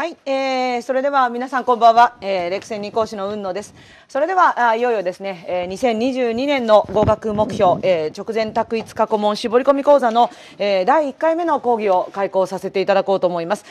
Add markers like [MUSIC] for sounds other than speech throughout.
はい、えー、それでは皆さんこんばんは、えー、レクセン二講師の雲野です。それではあいよいよですね、えー、2022年の合格目標、えー、直前択一過去問絞り込み講座の、えー、第1回目の講義を開講させていただこうと思います。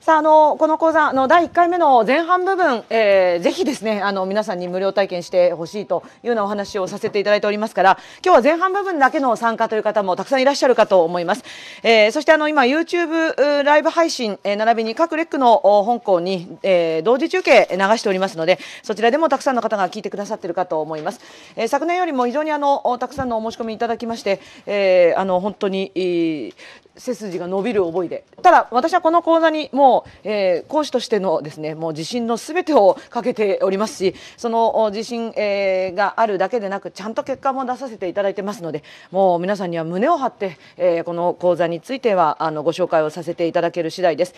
さあ、あの、この講座、あの、第1回目の前半部分、えー、ぜひですね、あの、皆さんに無料体験してほしいというようなお話をさせていただいておりますから、今日は前半部分だけの参加という方もたくさんいらっしゃるかと思います。えー、そして、あの、今、YouTube ライブ配信、えー、並びに各レックの本校に、えー、同時中継流しておりますので、そちらでもたくさんの方が聞いてくださっているかと思います。えー、昨年よりも非常に、あの、たくさんのお申し込みいただきまして、えー、あの、本当に、背筋が伸びる覚えでただ私はこの講座にもう、えー、講師としてのですねもう自信のすべてをかけておりますしその自信、えー、があるだけでなくちゃんと結果も出させていただいてますのでもう皆さんには胸を張って、えー、この講座についてはあのご紹介をさせていただける次第です。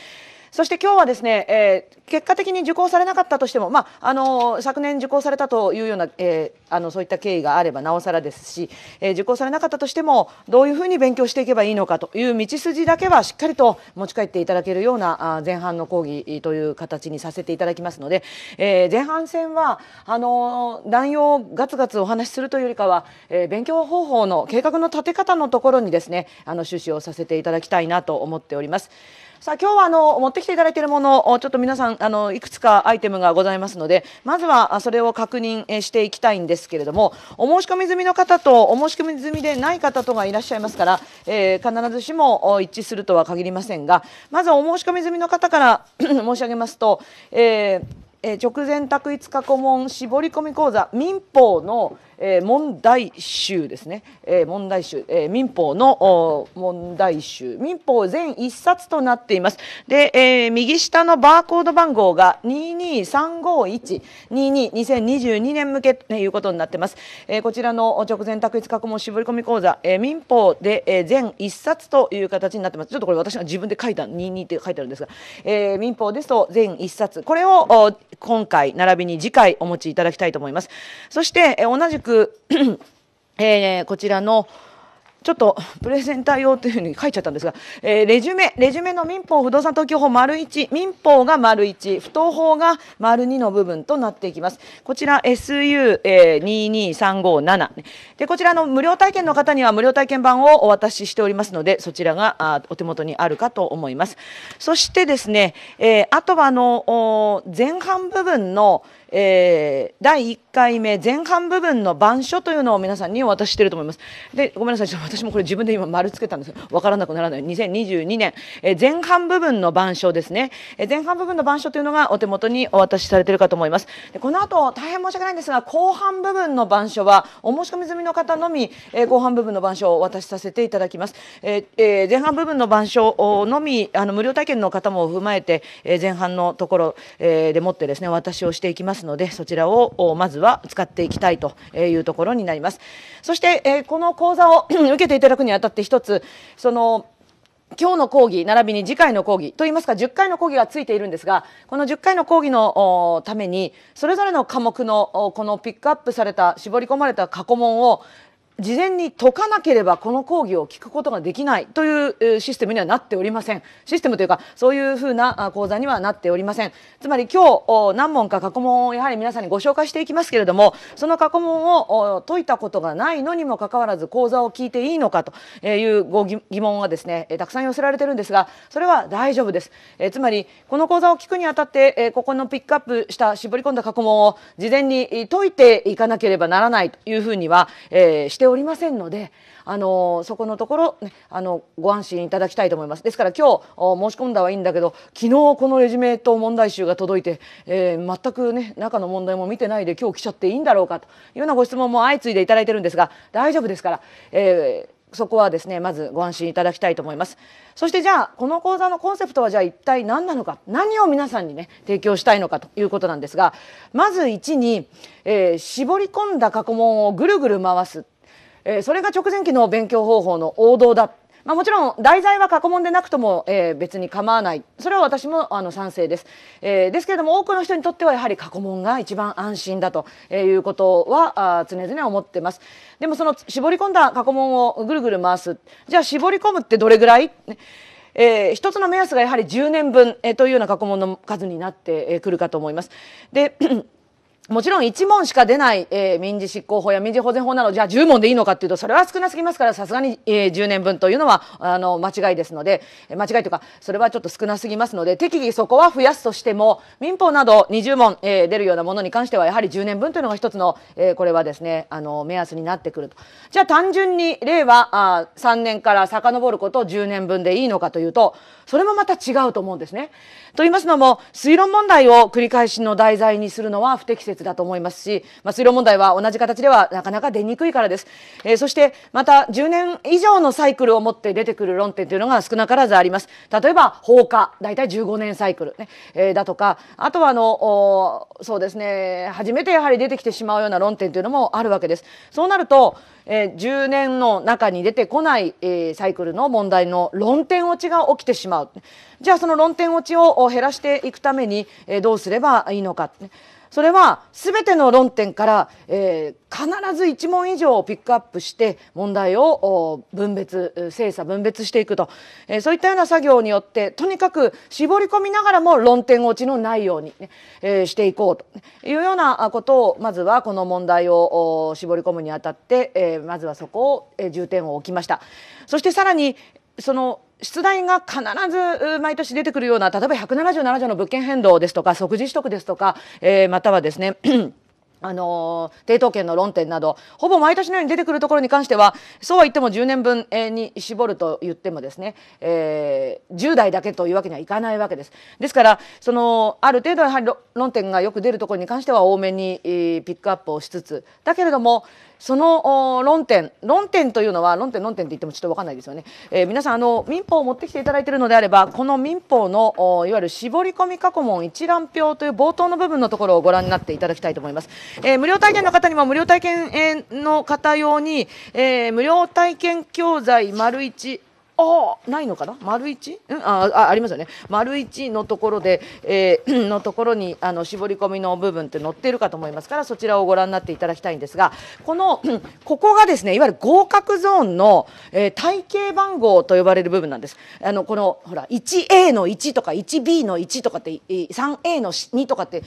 そして今日はですね、えー、結果的に受講されなかったとしても、まあ、あの昨年受講されたというような、えー、あのそういった経緯があればなおさらですし、えー、受講されなかったとしてもどういうふうに勉強していけばいいのかという道筋だけはしっかりと持ち帰っていただけるような前半の講義という形にさせていただきますので、えー、前半戦はあの内容をガツガツお話しするというよりかは、えー、勉強方法の計画の立て方のところにですねあのをさせていただきたいなと思っております。さあ今日はあの持ってきていただいているものをちょっと皆さんあのいくつかアイテムがございますのでまずはそれを確認していきたいんですけれどもお申し込み済みの方とお申し込み済みでない方とがいらっしゃいますから、えー、必ずしも一致するとは限りませんがまずお申し込み済みの方から [CLEARS THROAT] 申し上げますと、えーえー、直前択一過去問絞り込み講座民法の「え問題集ですね、え問題集、え民法の問題集民法全1冊となっていますで、え右下のバーコード番号が22351 22 2022年向けということになってます、えこちらの直前択一過去問絞り込み講座、え民法で、え全1冊という形になってますちょっとこれ私が自分で書いた22って書いてあるんですが、え民法ですと全1冊これを今回並びに次回お持ちいただきたいと思いますそして、え同じく [CLEARS THROAT] えー、こちらのちょっとプレゼンター用というふうに書いちゃったんですが、えー、レジュメ、レジュメの民法不動産登記法丸一、民法が丸一、不当法が丸二の部分となっていきます。こちら SU22357。で、こちらの無料体験の方には無料体験版をお渡ししておりますので、そちらがあお手元にあるかと思います。そしてですね、えー、あとはあの、前半部分の、えー、第1回目前半部分の板書というのを皆さんにお渡ししてると思います。でごめんなさいちょっと私もこれ自分で今丸つけたんですわからなくならない2022年、えー、前半部分の板書ですね、えー、前半部分の板書というのがお手元にお渡しされてるかと思います。でこの後大変申し訳ないんですが後半部分の板書はお申し込み済みの方のみ、えー、後半部分の板書をお渡しさせていただきます。ええー、前半部分の板書のみあの無料体験の方も踏まえて、えー、前半のところ、えー、でもってですねお渡しをしていきます。ますのでそちらをまずは使っていきたいというところになります。そして、えこの講座を [CLEARS THROAT] 受けていただくにあたって一つその今日の講義並びに次回の講義といいますか10回の講義がついているんですがこの10回の講義のためにそれぞれの科目のこのピックアップされた絞り込まれた過去問を事前に解かなければこの講義を聞くことができないというシステムにはなっておりませんシステムというかそういうふうな講座にはなっておりませんつまり今日何問か過去問をやはり皆さんにご紹介していきますけれどもその過去問を解いたことがないのにもかかわらず講座を聞いていいのかというご疑問がですねたくさん寄せられてるんですがそれは大丈夫ですつまりこの講座を聞くにあたってここのピックアップした絞り込んだ過去問を事前に解いていかなければならないというふうにはしておりませんのであのそこのところ、ね、あのご安心いただきたいと思います。ですから今日申し込んだはいいんだけど昨日このレジュメと問題集が届いて、えー、全くね中の問題も見てないで今日来ちゃっていいんだろうかというようなご質問も相次いでいただいてるんですが大丈夫ですから、えーそこはですねまずご安心いただきたいと思いますそしてじゃあこの講座のコンセプトはじゃあ一体何なのか何を皆さんにね提供したいのかということなんですがまず1に、えー、絞り込んだ過去問をぐるぐる回すえー、それが直前期の勉強方法の王道だ。まあ、もちろん題材は過去問でなくとも、えー、別に構わないそれは私もあの賛成です、えー、ですけれども多くの人にとってはやはり過去問が一番安心だということはあ常々思ってますでもその絞り込んだ過去問をぐるぐる回すじゃあ絞り込むってどれぐらい、ねえー、一つの目安がやはり10年分、えー、というような過去問の数になってくるかと思います。でもちろん1問しか出ない、えー、民事執行法や民事保全法など、じゃあ10問でいいのかっていうと、それは少なすぎますから、さすがに、えー、10年分というのは、あの、間違いですので、間違いというか、それはちょっと少なすぎますので、適宜そこは増やすとしても、民法など20問、えー、出るようなものに関しては、やはり10年分というのが一つの、えー、これはですね、あの、目安になってくると。じゃあ単純に、令和あ3年から遡ること10年分でいいのかというと、それもまた違うと思うんですね。と言いますのも、推論問題を繰り返しの題材にするのは不適切だと思いますし、まあ、水路問題は同じ形ではなかなか出にくいからです、えー、そしてまた10年以上のサイクルを持って出てくる論点というのが少なからずあります例えば放火大体15年サイクルね、えー、だとかあとはあのそうですね初めてやはり出てきてしまうような論点というのもあるわけですそうなると、えー、10年の中に出てこない、えー、サイクルの問題の論点落ちが起きてしまうじゃあその論点落ちを減らしていくために、えどうすればいいのか、ねそれは全ての論点から、えー、必ず1問以上をピックアップして問題を分別精査分別していくと、えー、そういったような作業によってとにかく絞り込みながらも論点落ちのないようにね、えー、していこうというようなことをまずはこの問題を絞り込むにあたって、えー、まずはそこを、え重点を置きました。そしてさらにその出題が必ず毎年出てくるような例えば177条の物件変動ですとか即時取得ですとか、えー、またはですね [CLEARS THROAT] あの抵当権の論点などほぼ毎年のように出てくるところに関してはそうは言っても10年分に絞ると言ってもですね、えー、10代だけというわけにはいかないわけです。ですからそのある程度やはり論点がよく出るところに関しては多めに、えー、ピックアップをしつつだけれども、その論点論点というのは論点論点って言ってもちょっと分かんないですよね、えー、皆さんあの民法を持ってきていただいているのであればこの民法のいわゆる絞り込み過去問一覧表という冒頭の部分のところをご覧になっていただきたいと思います、えー、無料体験の方にも無料体験の方用に、えー、無料体験教材丸1あないのかな丸一うんああ、ありますよね。丸一のところで、えー、[CLEARS THROAT] のところに、あの、絞り込みの部分って載ってるかと思いますから、そちらをご覧になっていただきたいんですが、この、[CLEARS THROAT] ここがですね、いわゆる合格ゾーンの、えー、体系番号と呼ばれる部分なんです。あの、この、ほら、1A の1とか、1B の1とかって、3A の2とかって、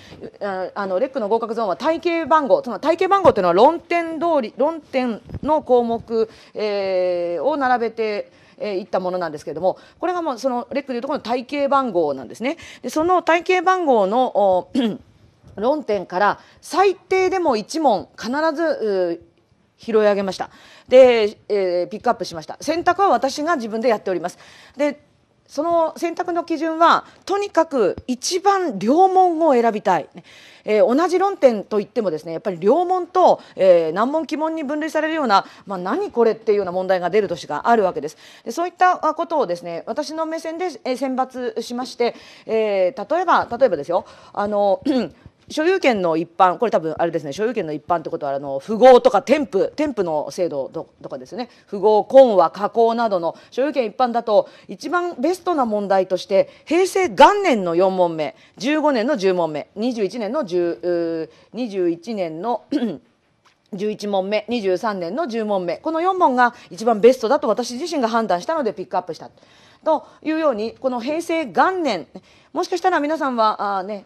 あの、レックの合格ゾーンは体系番号、その体系番号というのは論点通り、論点の項目、えー、を並べて、えー、いったものなんですけれどもこれがもうそのレックでいうところの体系番号なんですね。でその体系番号の [CLEARS THROAT] 論点から最低でも1問必ず拾い上げましたで、えー、ピックアップしました選択は私が自分でやっておりますでその選択の基準はとにかく一番両門を選びたい、えー、同じ論点といってもですねやっぱり両門と、えー、難問鬼門に分類されるような、まあ、何これっていうような問題が出るとしかあるわけですでそういったことをですね私の目線で選抜しまして、えー、例えば例えばですよあの所有権の一般これ多分あれですね所有権の一般ってことはあの富豪とか添付添付の制度とかですね富豪婚和加工などの所有権一般だと一番ベストな問題として平成元年の4問目15年の10問目21年の10 21年の11 [CLEARS THROAT] 問目23年の10問目この4問が一番ベストだと私自身が判断したのでピックアップしたというようにこの平成元年もしかしたら皆さんはあ、ね、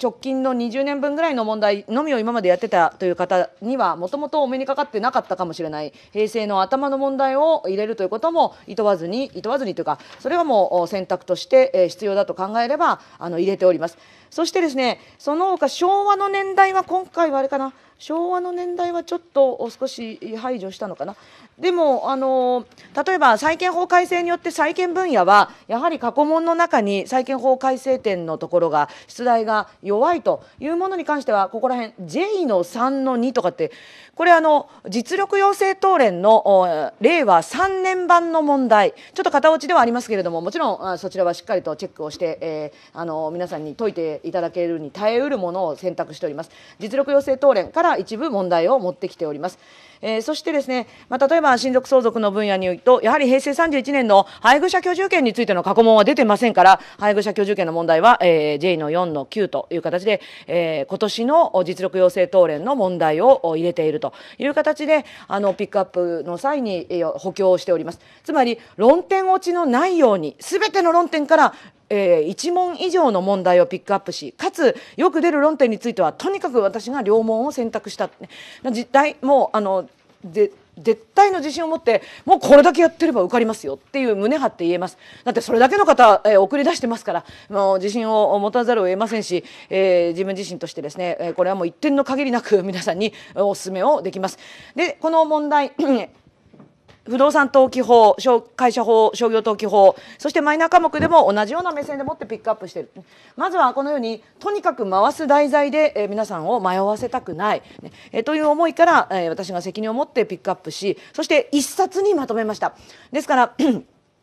直近の20年分ぐらいの問題のみを今までやってたという方にはもともとお目にかかってなかったかもしれない平成の頭の問題を入れるということもいとわずに厭とわずにというかそれはもう選択として必要だと考えればあの入れております。そしてですねその他昭和の年代は今回はあれかな昭和の年代はちょっと少し排除したのかなでもあの例えば債権法改正によって債権分野はやはり過去問の中に債権法改正点のところが出題が弱いというものに関してはここら辺 J の3の2とかってこれあの実力養成答連の令和3年版の問題ちょっと片落ちではありますけれどももちろんそちらはしっかりとチェックをして、えー、あの皆さんに解いていただけるに耐えうるものを選択しております実力養成答連から一部問題を持ってきております、えー、そしてですね、まあ、例えば親族相続の分野においてやはり平成31年の配偶者居住権についての過去問は出てませんから配偶者居住権の問題は、えー、J の4の9という形で、えー、今年の実力要請答連の問題を入れているという形であのピックアップの際に補強をしております。つまり論点落ちのないように全ての論点からえー、1問以上の問題をピックアップしかつよく出る論点についてはとにかく私が両問を選択した、ね、実態もうあので絶対の自信を持ってもうこれだけやってれば受かりますよっていう胸張って言えますだってそれだけの方、えー、送り出してますからもう自信を持たざるを得ませんし、えー、自分自身としてですね、えこれはもう一点の限りなく皆さんにお勧めをできます。でこの問題不動産登記法会社法商業登記法そしてマイナー科目でも同じような目線でもってピックアップしているまずはこのようにとにかく回す題材で、えー、皆さんを迷わせたくない、ねえー、という思いから、えー、私が責任を持ってピックアップしそして一冊にまとめましたですから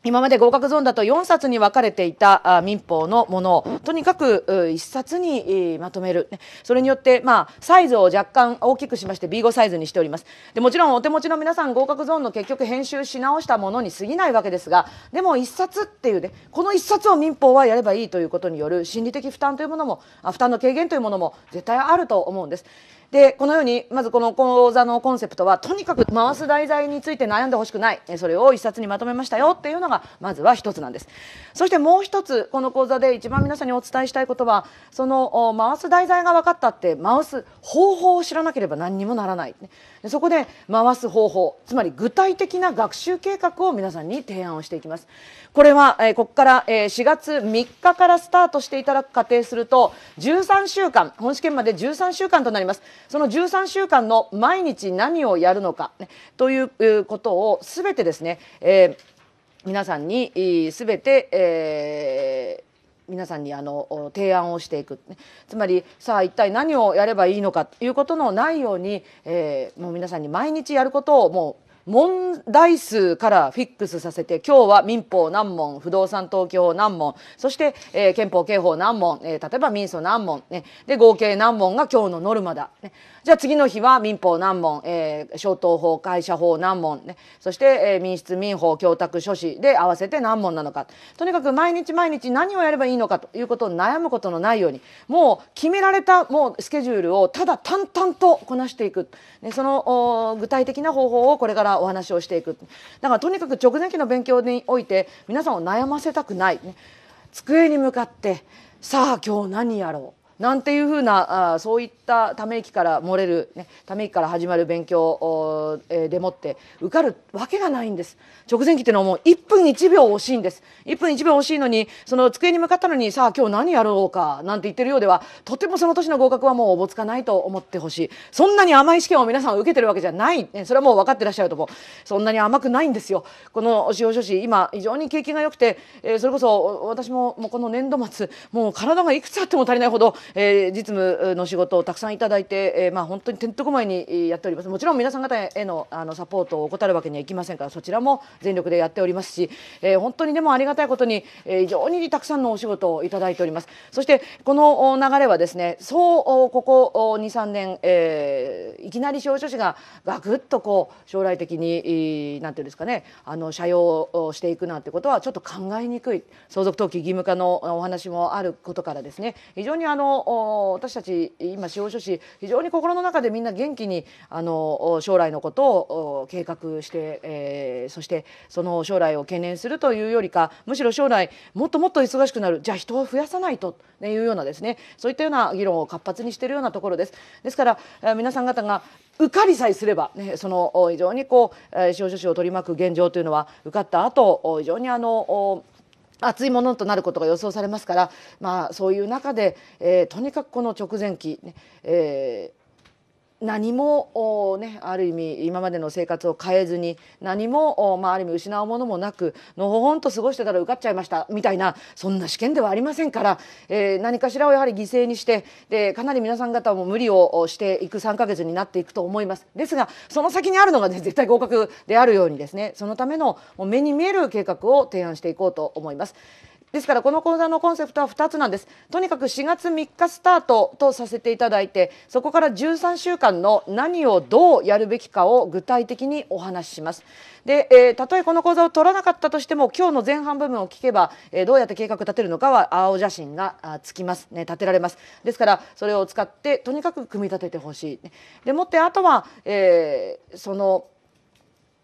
今まで合格ゾーンだと4冊に分かれていた民法のものをとにかく1冊にまとめるそれによって、まあ、サイズを若干大きくしまして B5 サイズにしておりますでもちろんお手持ちの皆さん合格ゾーンの結局編集し直したものに過ぎないわけですがでも1冊っていうねこの1冊を民法はやればいいということによる心理的負担というものも負担の軽減というものも絶対あると思うんですでこのようにまずこの講座のコンセプトはとにかく回す題材について悩んでほしくないそれを一冊にまとめましたよっていうのがまずは一つなんですそしてもう一つこの講座で一番皆さんにお伝えしたいことはその回す題材が分かったって回す方法を知らなければ何にもならないそこで回す方法つまり具体的な学習計画を皆さんに提案をしていきますこれは、えここから、え4月3日からスタートしていただく仮定すると13週間本試験まで13週間となりますその13週間の毎日何をやるのか、ね、ということを全てですね、えー皆さんに全て、えー、皆さんにあの提案をしていく、ね、つまりさあ一体何をやればいいのかということのないように、えー、もう皆さんに毎日やることをもう問題数からフィックスさせて今日は民法何問不動産登記法何問そして、えー、憲法刑法何問、えー、例えば民訴何問、ね、で合計何問が今日のノルマだ、ね、じゃあ次の日は民法何問、えー、消灯法会社法何問、ね、そして、えー、民室民法供託書士で合わせて何問なのかとにかく毎日毎日何をやればいいのかということを悩むことのないようにもう決められたもうスケジュールをただ淡々とこなしていく、ね、その具体的な方法をこれからお話をしていくだからとにかく直前期の勉強において皆さんを悩ませたくない、ね、机に向かってさあ今日何やろうなんていうふうなあそういったため息から漏れる、ね、ため息から始まる勉強、えー、でもって受かるわけがないんです直前期っていうのはもう1分1秒惜しいんです1分1秒惜しいのにその机に向かったのにさあ今日何やろうかなんて言ってるようではとてもその年の合格はもうおぼつかないと思ってほしいそんなに甘い試験を皆さん受けてるわけじゃない、ね、それはもう分かってらっしゃると思うそんなに甘くないんですよこの司法書士今非常に景気が良くて、えー、それこそ私ももうこの年度末もう体がいくつあっても足りないほどえー、実務の仕事をたくさんいただいて、えー、まあ、本当にてんとこまいにやっておりますもちろん皆さん方へのあのサポートを怠るわけにはいきませんからそちらも全力でやっておりますし、えー、本当にでもありがたいことに、え非常にたくさんのお仕事をいただいておりますそしてこの流れはですねそうここ23年、えいきなり少書士がガクッとこう将来的になんていうんですかねあの社用をしていくなんてことはちょっと考えにくい相続登記義務化のお話もあることからですね非常にあのの私たち今司法書士非常に心の中でみんな元気にあの将来のことを計画して、えー、そしてその将来を懸念するというよりかむしろ将来もっともっと忙しくなるじゃあ人を増やさないというようなですねそういったような議論を活発にしているようなところです。ですから皆さん方が受かりさえすれば、ね、その非常にこう司法書士を取り巻く現状というのは受かった後非常にあの熱いものとなることが予想されますから、まあ、そういう中で、えー、とにかくこの直前期、ねえ何も、ね、ある意味今までの生活を変えずに何も、まあ、ある意味失うものもなくのほほんと過ごしてたら受かっちゃいましたみたいなそんな試験ではありませんから、えー、何かしらをやはり犠牲にしてでかなり皆さん方も無理をしていく3ヶ月になっていくと思いますですがその先にあるのが、ね、絶対合格であるようにですねそのための目に見える計画を提案していこうと思います。ですからこの講座のコンセプトは2つなんですとにかく4月3日スタートとさせていただいてそこから13週間の何をどうやるべきかを具体的にお話ししますで、えー、たとえこの講座を取らなかったとしても今日の前半部分を聞けば、えー、どうやって計画立てるのかは青写真がつきますね立てられますですからそれを使ってとにかく組み立ててほしいでもってあとは、えー、その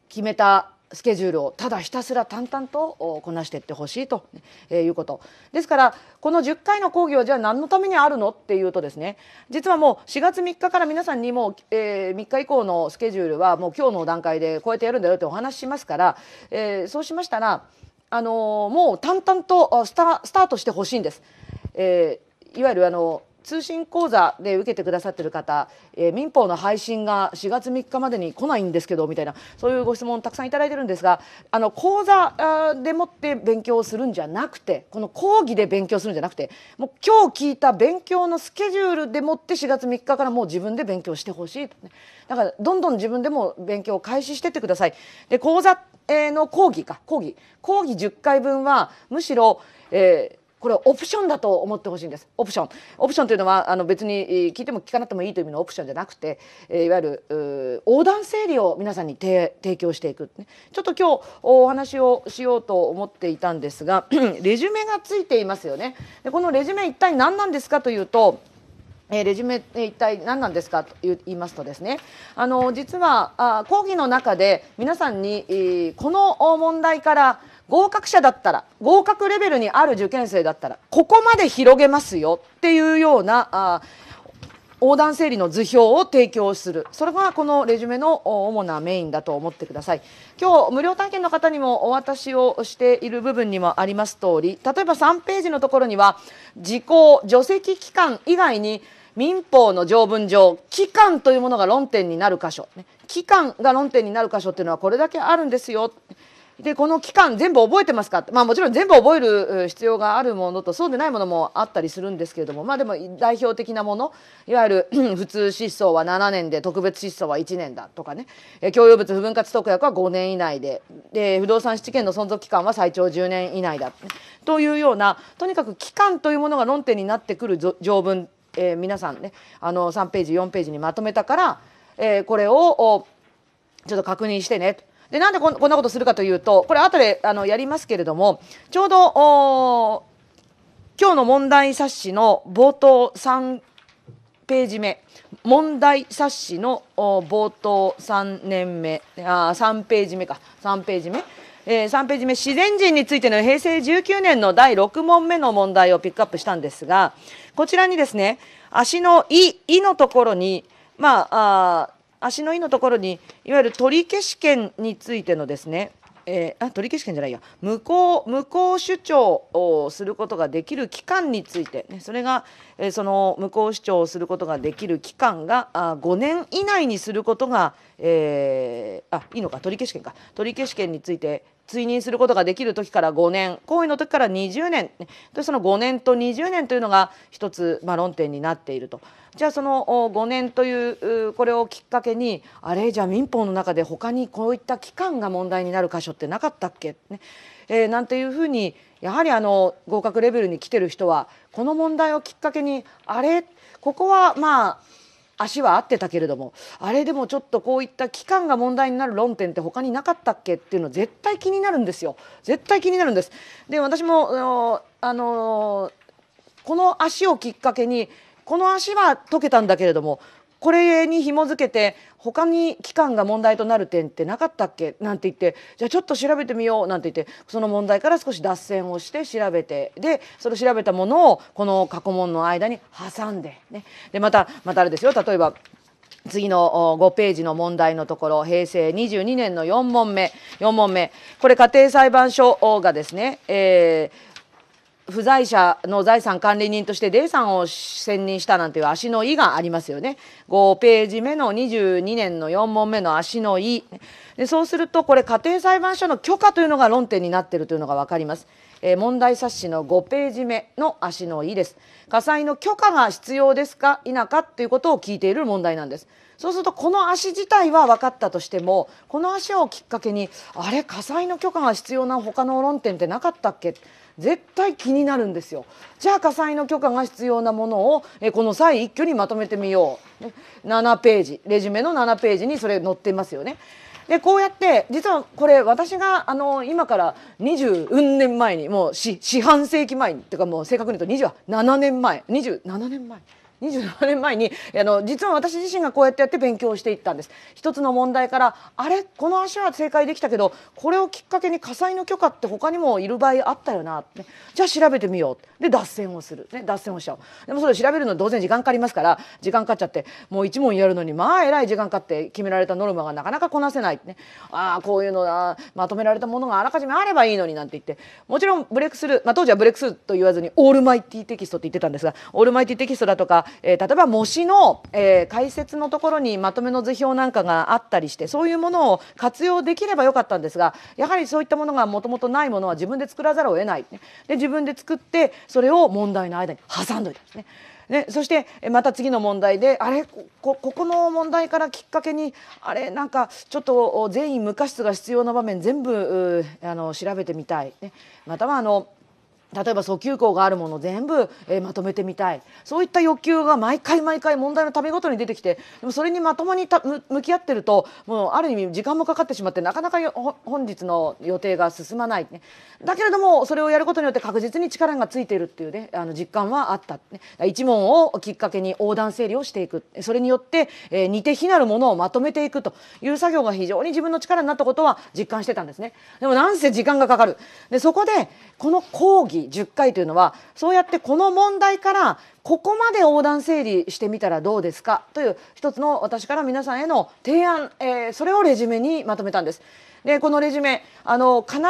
決めたスケジュールをただひたすら淡々とこなしていってほしいということですからこの10回の講義はじゃあ何のためにあるのっていうとですね実はもう4月3日から皆さんにもう、え3日以降のスケジュールはもう今日の段階でこうやってやるんだよってお話ししますから、えそうしましたらあのもう淡々とスタートしてほしいんです。えいわゆるあの通信講座で受けてくださっている方、えー、民法の配信が4月3日までに来ないんですけどみたいなそういうご質問たくさんいただいてるんですがあの講座でもって勉強するんじゃなくてこの講義で勉強するんじゃなくてもう今日聞いた勉強のスケジュールでもって4月3日からもう自分で勉強してほしいと、ね、だからどんどん自分でも勉強を開始していってください。で講座の講義か講義講義10回分はむしろ、えーこれオプションだと思ってほしいんですオプションオプションというのはあの別に聞いても聞かなくてもいいという意味のオプションじゃなくて、えいわゆる横断整理を皆さんに提供していく、ね、ちょっと今日お話をしようと思っていたんですが [CLEARS THROAT] レジュメがついていますよねでこのレジュメ一体何なんですかというとえレジュメ一体何なんですかと言いますとですねあの実はあ講義の中で皆さんに、この問題から合格者だったら合格レベルにある受験生だったらここまで広げますよっていうようなあ横断整理の図表を提供するそれがこのレジュメの主なメインだと思ってください今日無料体験の方にもお渡しをしている部分にもあります通り例えば3ページのところには時効除籍期間以外に民法の条文上期間というものが論点になる箇所期間が論点になる箇所っていうのはこれだけあるんですよでこの期間全部覚えてますか、まあ、もちろん全部覚える必要があるものとそうでないものもあったりするんですけれども、まあ、でも代表的なものいわゆる [CLEARS THROAT] 普通失踪は7年で特別失踪は1年だとかね共用物不分割特約は5年以内でで不動産質権の存続期間は最長10年以内だというようなとにかく期間というものが論点になってくる条文、えー、皆さんねあの3ページ4ページにまとめたから、えー、これをちょっと確認してねと。でなんでこんなことするかというとこれ後であのやりますけれどもちょうど今日の問題冊子の冒頭3ページ目問題冊子の冒頭3年目あ3ページ目か3ページ目。えー、3ページ目自然人についての平成19年の第6問目の問題をピックアップしたんですがこちらにですね足の「い」「い」のところにまああ足の「い」のところにいわゆる取消権についてのですねえー、あ取消権じゃないや無効無効主張をすることができる期間について、ね、それが、えー、その無効主張をすることができる期間があ5年以内にすることが、えー、あいいのか取消権か取消権について、追認することができる時から5年行為の時から20年でその5年と20年というのが一つ、まあ、論点になっていると。じゃあその5年というこれをきっかけにあれじゃあ民法の中で他にこういった期間が問題になる箇所ってなかったっけ、ねえー、なんていうふうにやはりあの合格レベルに来てる人はこの問題をきっかけにあれここはまあ足は合ってたけれどもあれでもちょっとこういった期間が問題になる論点って他になかったっけっていうの絶対気になるんですよ絶対気になるんです。で私もあのこの足をきっかけにこの足は解けたんだけれどもこれに紐付けて他に期間が問題となる点ってなかったっけなんて言ってじゃあちょっと調べてみようなんて言ってその問題から少し脱線をして調べてでそれ調べたものをこの過去問の間に挟んで,、ね、でまたまたあれですよ例えば次の5ページの問題のところ平成22年の4問目4問目これ家庭裁判所がですね、えー不在者の財産管理人としてデイさんを選任したなんていう足の「意がありますよね。5ページ目の22年の4問目の足の「い」でそうするとこれ家庭裁判所の許可というのが論点になっているというのが分かります。えー、問題冊子の5ページ目の足の「い」です。火災の許可が必要ですか否かということを聞いている問題なんです。そうするとこの足自体は分かったとしてもこの足をきっかけにあれ火災の許可が必要な他の論点ってなかったっけ絶対気になるんですよじゃあ火災の許可が必要なものをえこの際一挙にまとめてみよう7ページレジュメの7ページにそれ載ってますよねでこうやって実はこれ私があの今から20うん年前にもう四半世紀前にっていうかもう正確に言うと27年前27年前。27年前にあの実は私自身がこうやってやって勉強していったんです一つの問題からあれこの足は正解できたけどこれをきっかけに火災の許可って他にもいる場合あったよなって、じゃあ調べてみようで脱線をする、ね、脱線をしちゃうでもそれ調べるの当然時間かかりますから時間かかっちゃってもう一問やるのにまあえらい時間かかって決められたノルマがなかなかこなせない、ね、ああこういうのあまとめられたものがあらかじめあればいいのになんて言ってもちろんブレイクスルー、まあ、当時はブレイクスルーと言わずにオールマイティテキストって言ってたんですがオールマイティテキストだとかえー、例えば模試の、えー、解説のところにまとめの図表なんかがあったりしてそういうものを活用できればよかったんですがやはりそういったものがもともとないものは自分で作らざるを得ない。で自分で作ってそれを問題の間に挟んどいたんですね。ね、そしてまた次の問題であれこここの問題からきっかけにあれなんかちょっと全員無過失が必要な場面全部あの調べてみたい、ね、またはあの例えば訴求項があるもの全部、えー、まとめてみたいそういった欲求が毎回毎回問題のためごとに出てきてでもそれにまともに向き合ってるともうある意味時間もかかってしまってなかなか本日の予定が進まない、ね、だけれどもそれをやることによって確実に力がついているっていうねあの実感はあった、ね、一問をきっかけに横断整理をしていくそれによって、えー、似て非なるものをまとめていくという作業が非常に自分の力になったことは実感してたんですね。でもなんせ時間がかかるでそこでこの講義10回というのはそうやってこの問題からここまで横断整理してみたらどうですかという一つの私から皆さんへの提案、えー、それをレジュメにまとめたんです。でこのレジュメあの必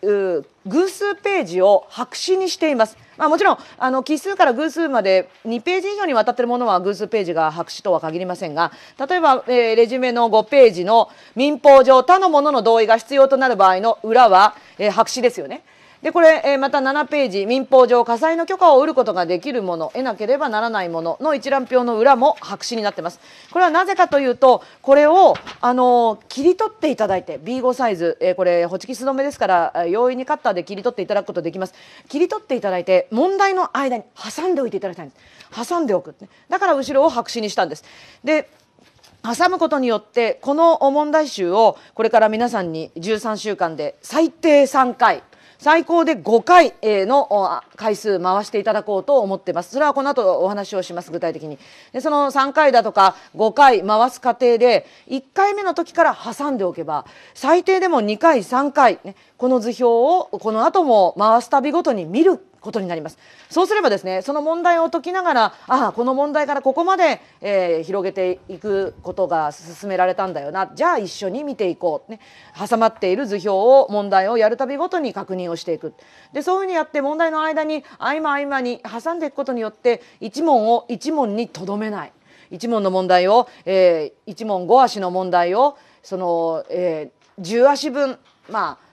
ず偶数ページを白紙にしています。まあ、もちろんあの奇数から偶数まで2ページ以上にわたっているものは偶数ページが白紙とは限りませんが例えば、えー、レジュメの5ページの民法上他の者の同意が必要となる場合の裏は、えー、白紙ですよね。でこれ、えまた7ページ民法上火災の許可を得ることができるもの得なければならないものの一覧表の裏も白紙になってますこれはなぜかというとこれを、あの切り取っていただいて B5 サイズ、えこれホチキス止めですから容易にカッターで切り取っていただくことできます切り取っていただいて問題の間に挟んでおいていただきたいんです挟んでおく、だから後ろを白紙にしたんですで挟むことによってこの問題集をこれから皆さんに13週間で最低3回最高で5回の回数回していただこうと思ってます。それはこの後お話をします、具体的に。でその3回だとか5回回す過程で、1回目の時から挟んでおけば、最低でも2回、3回、ね、この図表をこの後も回すたびごとに見ることになりますそうすればですねその問題を解きながらああこの問題からここまで、えー、広げていくことが進められたんだよなじゃあ一緒に見ていこう、ね、挟まっている図表を問題をやるたびごとに確認をしていくでそういうふうにやって問題の間に合間合間に挟んでいくことによって一問を一問にとどめない一問の問題を、えー、一問5足の問題をその、えー、10足分まあ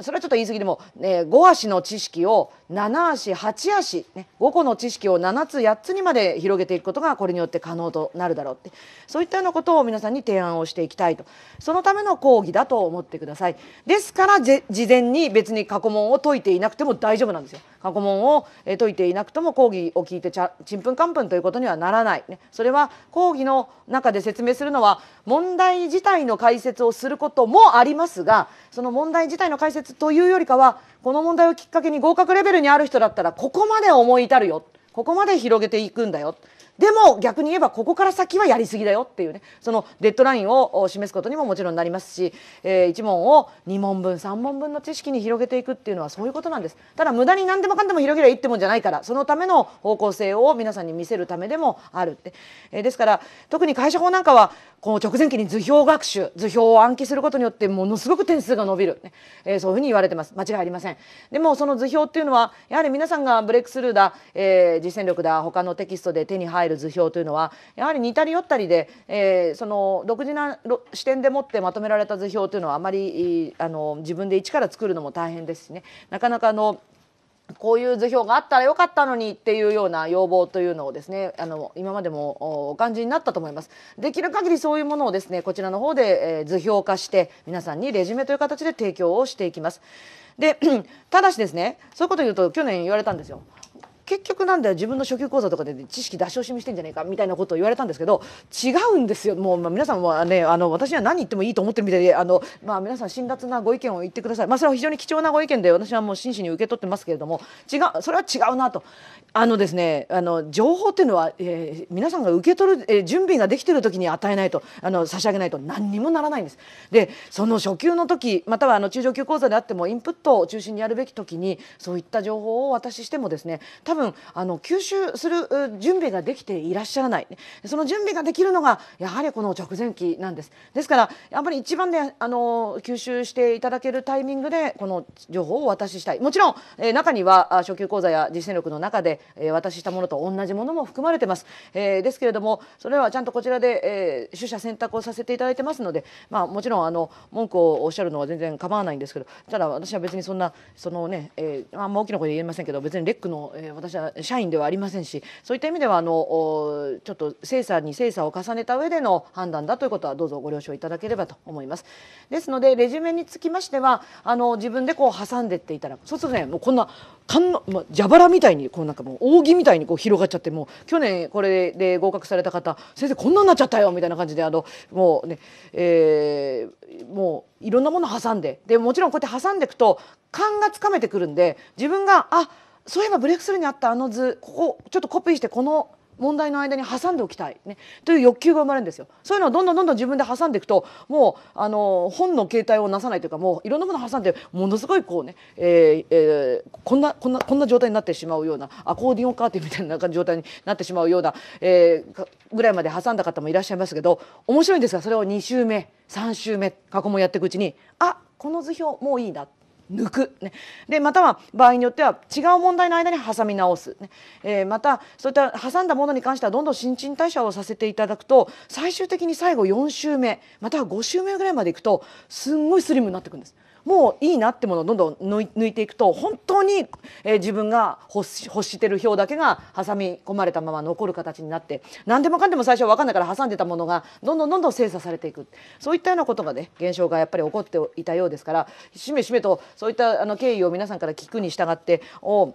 それはちょっと言い過ぎでも、えー、5足の知識を7足8足、ね、5個の知識を7つ8つにまで広げていくことがこれによって可能となるだろうってそういったようなことを皆さんに提案をしていきたいとそのための講義だと思ってくださいですから事前に別に過去問を解いていなくても大丈夫なんですよ過去問を解いていなくても講義を聞いてちゃちんぷんかんぷんということにはならない、ね、それは講義の中で説明するのは問題自体の解説をすることもありますがその問題自体の解説というよりかはこの問題をきっかけに合格レベルにある人だったらここまで思い至るよここまで広げていくんだよでも逆に言えばここから先はやりすぎだよっていうねそのデッドラインを示すことにももちろんなりますし、えー、1問を2問分3問分の知識に広げていくっていうのはそういうことなんですただ無駄に何でもかんでも広げりゃいいってもんじゃないからそのための方向性を皆さんに見せるためでもあるって、えー、ですから特に会社法なんかはこの直前期に図表学習図表を暗記することによってものすごく点数が伸びる、ねえー、そういうふうに言われてます間違いありませんでもその図表っていうのはやはり皆さんがブレイクスルーだ、えー、実践力だ他のテキストで手に入る図表というのはやはり似たり寄ったりで、えー、その独自な視点でもってまとめられた図表というのはあまりあの自分で一から作るのも大変ですしねなかなかあのこういう図表があったらよかったのにっていうような要望というのをですねあの今までもお感じになったと思いますできる限りそういうものをですねこちらの方で、え図表化して皆さんにレジュメという形で提供をしていきますで [CLEARS THROAT] ただしですねそういうこと言うと去年言われたんですよ結局なんだよ自分の初級講座とかで知識出し惜しみしてんじゃねえかみたいなことを言われたんですけど違うんですよもう、まあ、皆さんもねあの私には何言ってもいいと思ってるみたいであの、まあ、皆さん辛辣なご意見を言ってください、まあ、それは非常に貴重なご意見で私はもう真摯に受け取ってますけれども違うそれは違うなとあのですねあの情報っていうのは、えー、皆さんが受け取る、えー、準備ができてる時に与えないとあの差し上げないと何にもならないんです。でその初級の時またはあの中上級講座であってもインプットを中心にやるべき時にそういった情報をお渡ししてもですね多分あの吸収する準備ができていらっしゃらないその準備ができるのがやはりこの直前期なんですですからやっぱり一番であの吸収していただけるタイミングでこの情報をお渡ししたいもちろん、えー、中には初級講座や実践力の中で、えー、渡ししたものと同じものも含まれてます、えー、ですけれどもそれはちゃんとこちらで、えー、取捨選択をさせていただいてますので、まあ、もちろんあの文句をおっしゃるのは全然構わないんですけどただ私は別にそんなそのね、えー、あんま大きな声で言えませんけど別にレックの、えー、私は社員ではありませんしそういった意味ではあのちょっと精査に精査を重ねた上での判断だということはどうぞご了承いただければと思います。ですのでレジュメにつきましてはあの自分でこう挟んでっていただくそうするとねもうこんなかん、ま、蛇腹みたいにこうなんかもう扇みたいにこう広がっちゃってもう去年これで合格された方先生こんなんなっちゃったよみたいな感じであのもうね、えー、もういろんなもの挟んででもちろんこうやって挟んでいくと勘がつかめてくるんで自分があそういえばブレイクスルーにあったあの図ここちょっとコピーしてこの問題の間に挟んでおきたい、ね、という欲求が生まれるんですよ。そういうのをどんどんどんどん自分で挟んでいくともうあの本の形態をなさないというかもういろんなものを挟んでものすごいこうね、えーえー、こんなこんなこんな状態になってしまうようなアコーディオンカーテンみたいな状態になってしまうような、えー、ぐらいまで挟んだ方もいらっしゃいますけど面白いんですがそれを2週目3週目過去問やっていくうちにあこの図表もういいな抜く、ね、でまたは場合によっては違う問題の間に挟み直す、ねえー、またそういった挟んだものに関してはどんどん新陳代謝をさせていただくと最終的に最後4週目または5週目ぐらいまでいくとすんごいスリムになってくんです。もういいなってものをどんどん抜いていくと本当に、えー、自分が欲し欲してる票だけが挟み込まれたまま残る形になって何でもかんでも最初は分かんないから挟んでたものがどんどんどんどん精査されていくそういったようなことがね現象がやっぱり起こっていたようですからしめしめとそういったあの経緯を皆さんから聞くに従ってお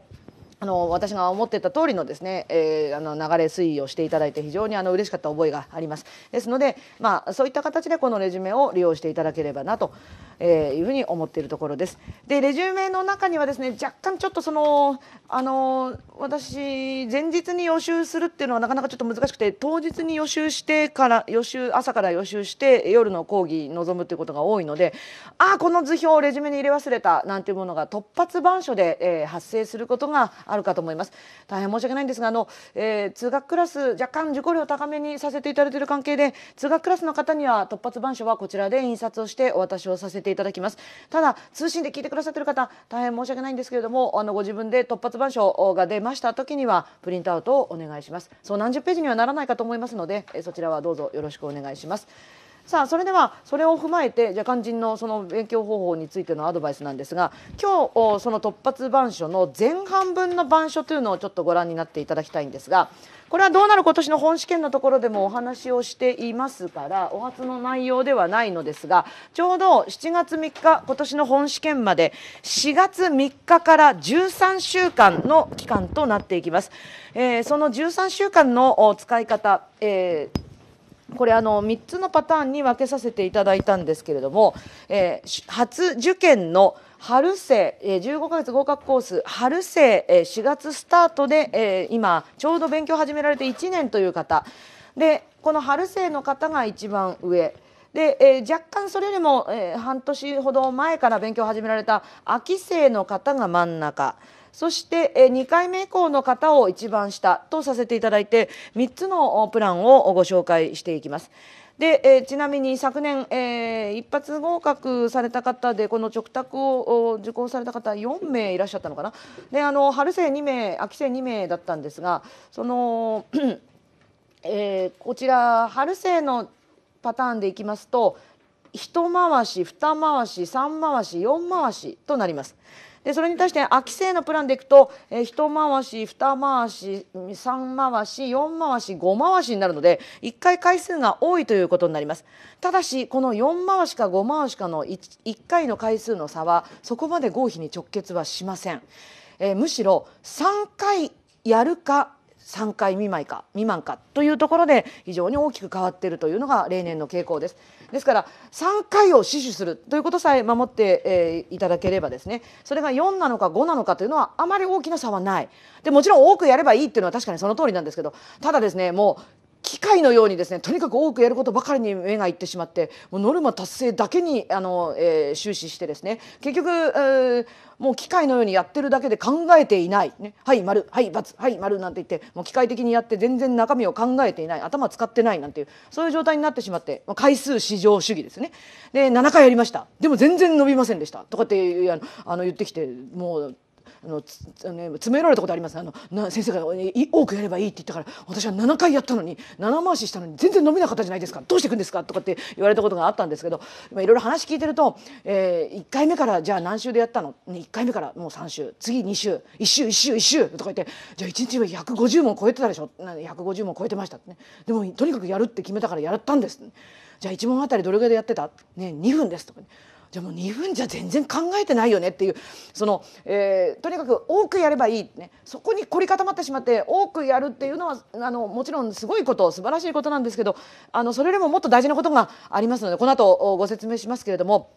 あの私が思っていた通りのですね、えー、あの流れ推移をしていただいて非常にあの嬉しかった覚えがあります。ですので、まあ、そういった形でこのレジュメを利用していただければなと、えー、いうふうに思っているところです。でレジュメの中にはですね若干ちょっとそのあの私前日に予習するっていうのはなかなかちょっと難しくて当日に予習してから予習朝から予習して夜の講義臨むっていうことが多いのでああこの図表をレジュメに入れ忘れたなんていうものが突発板書で、えー、発生することがあるかと思います大変申し訳ないんですがあの、えー、通学クラス若干受講料高めにさせていただいている関係で通学クラスの方には突発板書はこちらで印刷をしてお渡しをさせていただきますただ通信で聞いてくださっている方大変申し訳ないんですけれどもあのご自分で突発板書が出ました時にはプリントアウトをお願いしますそう何十ページにはならないかと思いますのでそちらはどうぞよろしくお願いしますさあそれではそれを踏まえてじゃあ肝心のその勉強方法についてのアドバイスなんですが今日その突発板書の前半分の板書というのをちょっとご覧になっていただきたいんですがこれはどうなる今年の本試験のところでもお話をしていますからお初の内容ではないのですがちょうど7月3日今年の本試験まで4月3日から13週間の期間となっていきます。えー、その13週間の使い方、えーこれあの3つのパターンに分けさせていただいたんですけれども、えー、初受験の春生、えー、15ヶ月合格コース春生、えー、4月スタートで、えー、今ちょうど勉強始められて1年という方でこの春生の方が一番上。で、えー、若干それよりも、えー、半年ほど前から勉強を始められた秋生の方が真ん中そして2回目以降の方を一番下とさせていただいて3つのプランをご紹介していきます。で、えちなみに昨年、えー、一発合格された方でこの直託を受講された方4名いらっしゃったのかなであの春生2名秋生2名だったんですがその、[CLEARS THROAT] えー、こちら春生のパターンでいきますと一回し二回し三回し四回しとなります。でそれに対して空き性のプランでいくと、えー、1回し2回し3回し4回し5回しになるので1回回数が多いということになりますただしこの4回しか5回しかの 1, 1回の回数の差はそこまで合否に直結はしません、えー、むしろ3回やるか3回未満か未満かというところで非常に大きく変わっているというのが例年の傾向です。ですから3回を死守するということさえ守って、えー、いただければですねそれが4なのか5なのかというのはあまり大きな差はないでもちろん多くやればいいっていうのは確かにその通りなんですけどただですねもう機械のようにですねとにかく多くやることばかりに目がいってしまってもうノルマ達成だけにあの、えー、終始してですね結局、えー、もう機械のようにやってるだけで考えていない、ね、はい丸はい×はい丸なんて言ってもう機械的にやって全然中身を考えていない頭使ってないなんていうそういう状態になってしまって回数至上主義ですねで7回やりましたでも全然伸びませんでしたとかってあの言ってきてもう。あの詰められたことありますあのな先生が多くやればいいって言ったから私は7回やったのに7回ししたのに全然伸びなかったじゃないですかどうしていくんですかとかって言われたことがあったんですけどいろいろ話聞いてると、えー、1回目からじゃあ何週でやったの1回目からもう3週次2週1週1週1週とか言ってじゃあ1日は150問超えてたでしょ150問超えてましたってねでもとにかくやるって決めたからやったんです、ね、じゃあ1問あたりどれぐらいでやってた、ね、2分ですとか、ね、じゃあもう2分じゃ全然考えてないよねっていうその、えー、とにかく多くやればいい、ね、そこに凝り固まってしまって多くやるっていうのはあのもちろんすごいこと素晴らしいことなんですけどあのそれよりももっと大事なことがありますのでこの後ご説明しますけれども。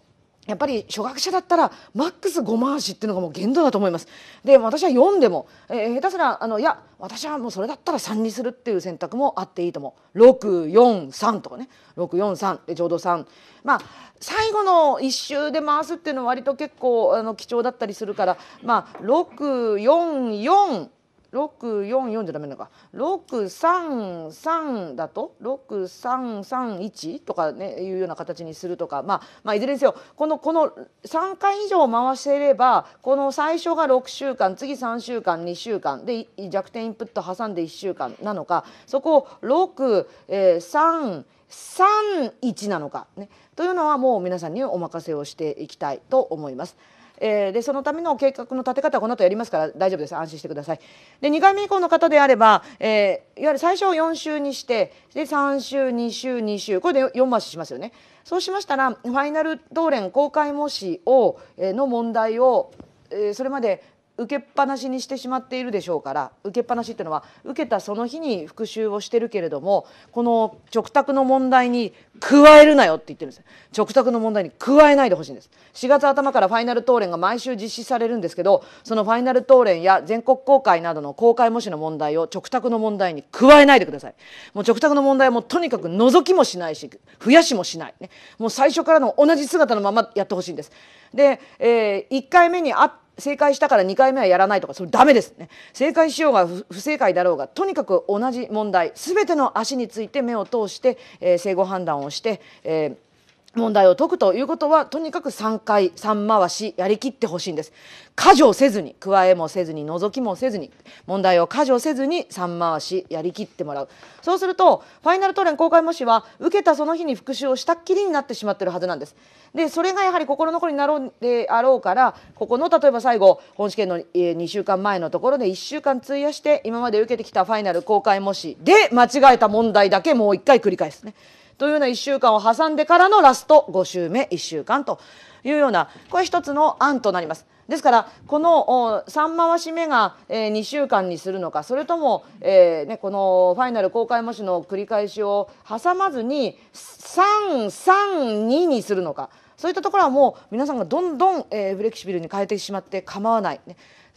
やっぱり初学者だったらマックス5回しっていうのがもう限度だと思います。で私は読んでも、えー、下手すらあのいや私はもうそれだったら3にするっていう選択もあっていいと思う。643とかね643でちょうど3。まあ最後の1周で回すっていうのは割と結構あの貴重だったりするからまあ644 644じゃダメなのか633だと6 3 3 1とかねいうような形にするとか、まあ、まあいずれにせよこのこの3回以上回していればこの最初が6週間次3週間2週間で弱点インプット挟んで1週間なのかそこを6、3 31なのか、ね、というのはもう皆さんにお任せをしていきたいと思います。えー、でそのための計画の立て方はこの後やりますから大丈夫です安心してください。で2回目以降の方であれば、えー、いわゆる最初を4週にしてで3週2週2週これで4回ししますよね。そうしましたらファイナル答練公開模試を、えー、の問題を、えー、それまで受けっぱなしにしてしまっているでしょうから受けっぱなしっていうのは受けたその日に復習をしてるけれどもこの直卓の問題に加えるなよって言ってるんです直卓の問題に加えないでほしいんです4月頭からファイナル答練が毎週実施されるんですけどそのファイナル答練や全国公開などの公開模試の問題を直卓の問題に加えないでくださいもう直卓の問題はもうとにかく覗きもしないし増やしもしない、ね、もう最初からの同じ姿のままやってほしいんですで、えー、1回目にあっ正解したから2回目はやらないとかそれダメですね正解しようが不正解だろうがとにかく同じ問題全ての足について目を通して、えー、正誤判断をして、えー問題を解くということはとにかく3回3回しやりきってほしいんです過剰せずに加えもせずに覗きもせずに問題を過剰せずに3回しやりきってもらうそうするとファイナルトレン公開模試は受けたその日に復習をしたっきりになってしまってるはずなんですでそれがやはり心残りになろうであろうからここの例えば最後本試験の2週間前のところで1週間費やして今まで受けてきたファイナル公開模試で間違えた問題だけもう1回繰り返すね。というような1週間を挟んでからのラスト5週目1週間というようなこれ一つの案となります。ですからこの3回し目が2週間にするのかそれとも、えね、このファイナル公開模試の繰り返しを挟まずに332にするのかそういったところはもう皆さんがどんどん、えフレキシビルに変えてしまって構わない、ね、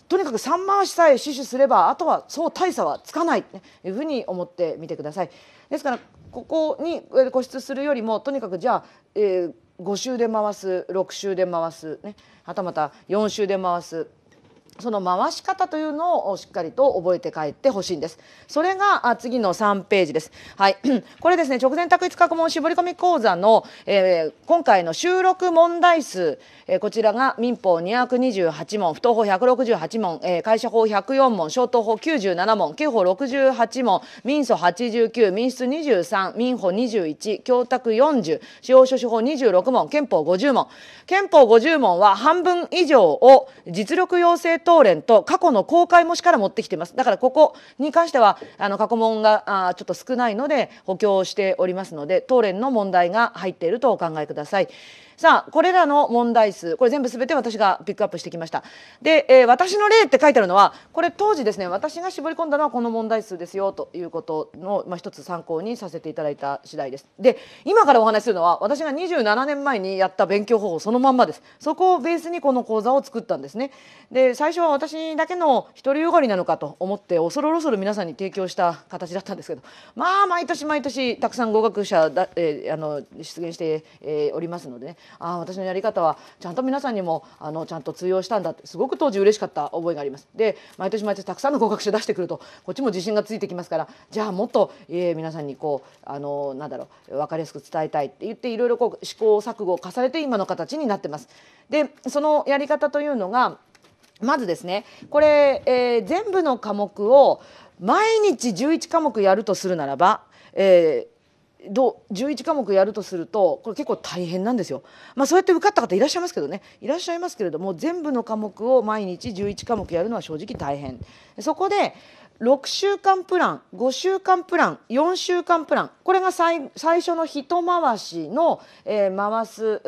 とにかく3回しさえ死守すればあとはそう大差はつかないというふうに思ってみてください。ですからここに固執するよりもとにかくじゃあ、えー、5周で回す6周で回す、ね、はたまた4周で回すその回し方というのをしっかりと覚えて帰ってほしいんです。それが次の3ページです。はい、[CLEARS THROAT] これですね直前択一各問絞り込み講座の、えー、今回の収録問題数、えー、こちらが民法228問、不当法168問、えー、会社法104問、消灯法97問、刑法68問、民訴89、民室23、民法21、供託40、司法書士法26問、憲法50問。憲法50問は半分以上を実力要請答練と過去の公開模試から持ってきていますだからここに関してはあの過去問があちょっと少ないので補強しておりますので答練の問題が入っているとお考えください。さあこれらの問題数これ全部全て私がピックアップしてきましたで、えー、私の例って書いてあるのはこれ当時ですね私が絞り込んだのはこの問題数ですよということの、まあ、一つ参考にさせていただいた次第ですで今からお話しするのは私が27年前にやった勉強方法そのまんまですそこをベースにこの講座を作ったんですねで最初は私だけの独りよがりなのかと思って恐る恐る皆さんに提供した形だったんですけどまあ毎年毎年たくさん合格者だ、えー、あの出現して、えー、おりますのでねああ私のやり方はちゃんと皆さんにもあのちゃんと通用したんだってすごく当時嬉しかった覚えがあります。で毎年毎年たくさんの合格者出してくるとこっちも自信がついてきますからじゃあもっと、えー、皆さんにこうあのなんだろう分かりやすく伝えたいって言っていろいろこう試行錯誤を重ねて今の形になってます。でそのやり方というのがまずですねこれ、えー、全部の科目を毎日11科目やるとするならば、えーどう11科目やるとするとこれ結構大変なんですよ。まあ、そうやって受かった方いらっしゃいますけどねいらっしゃいますけれども全部の科目を毎日11科目やるのは正直大変。そこで6週間プラン5週間プラン4週間プランこれが最初の一回しの、えー、回す、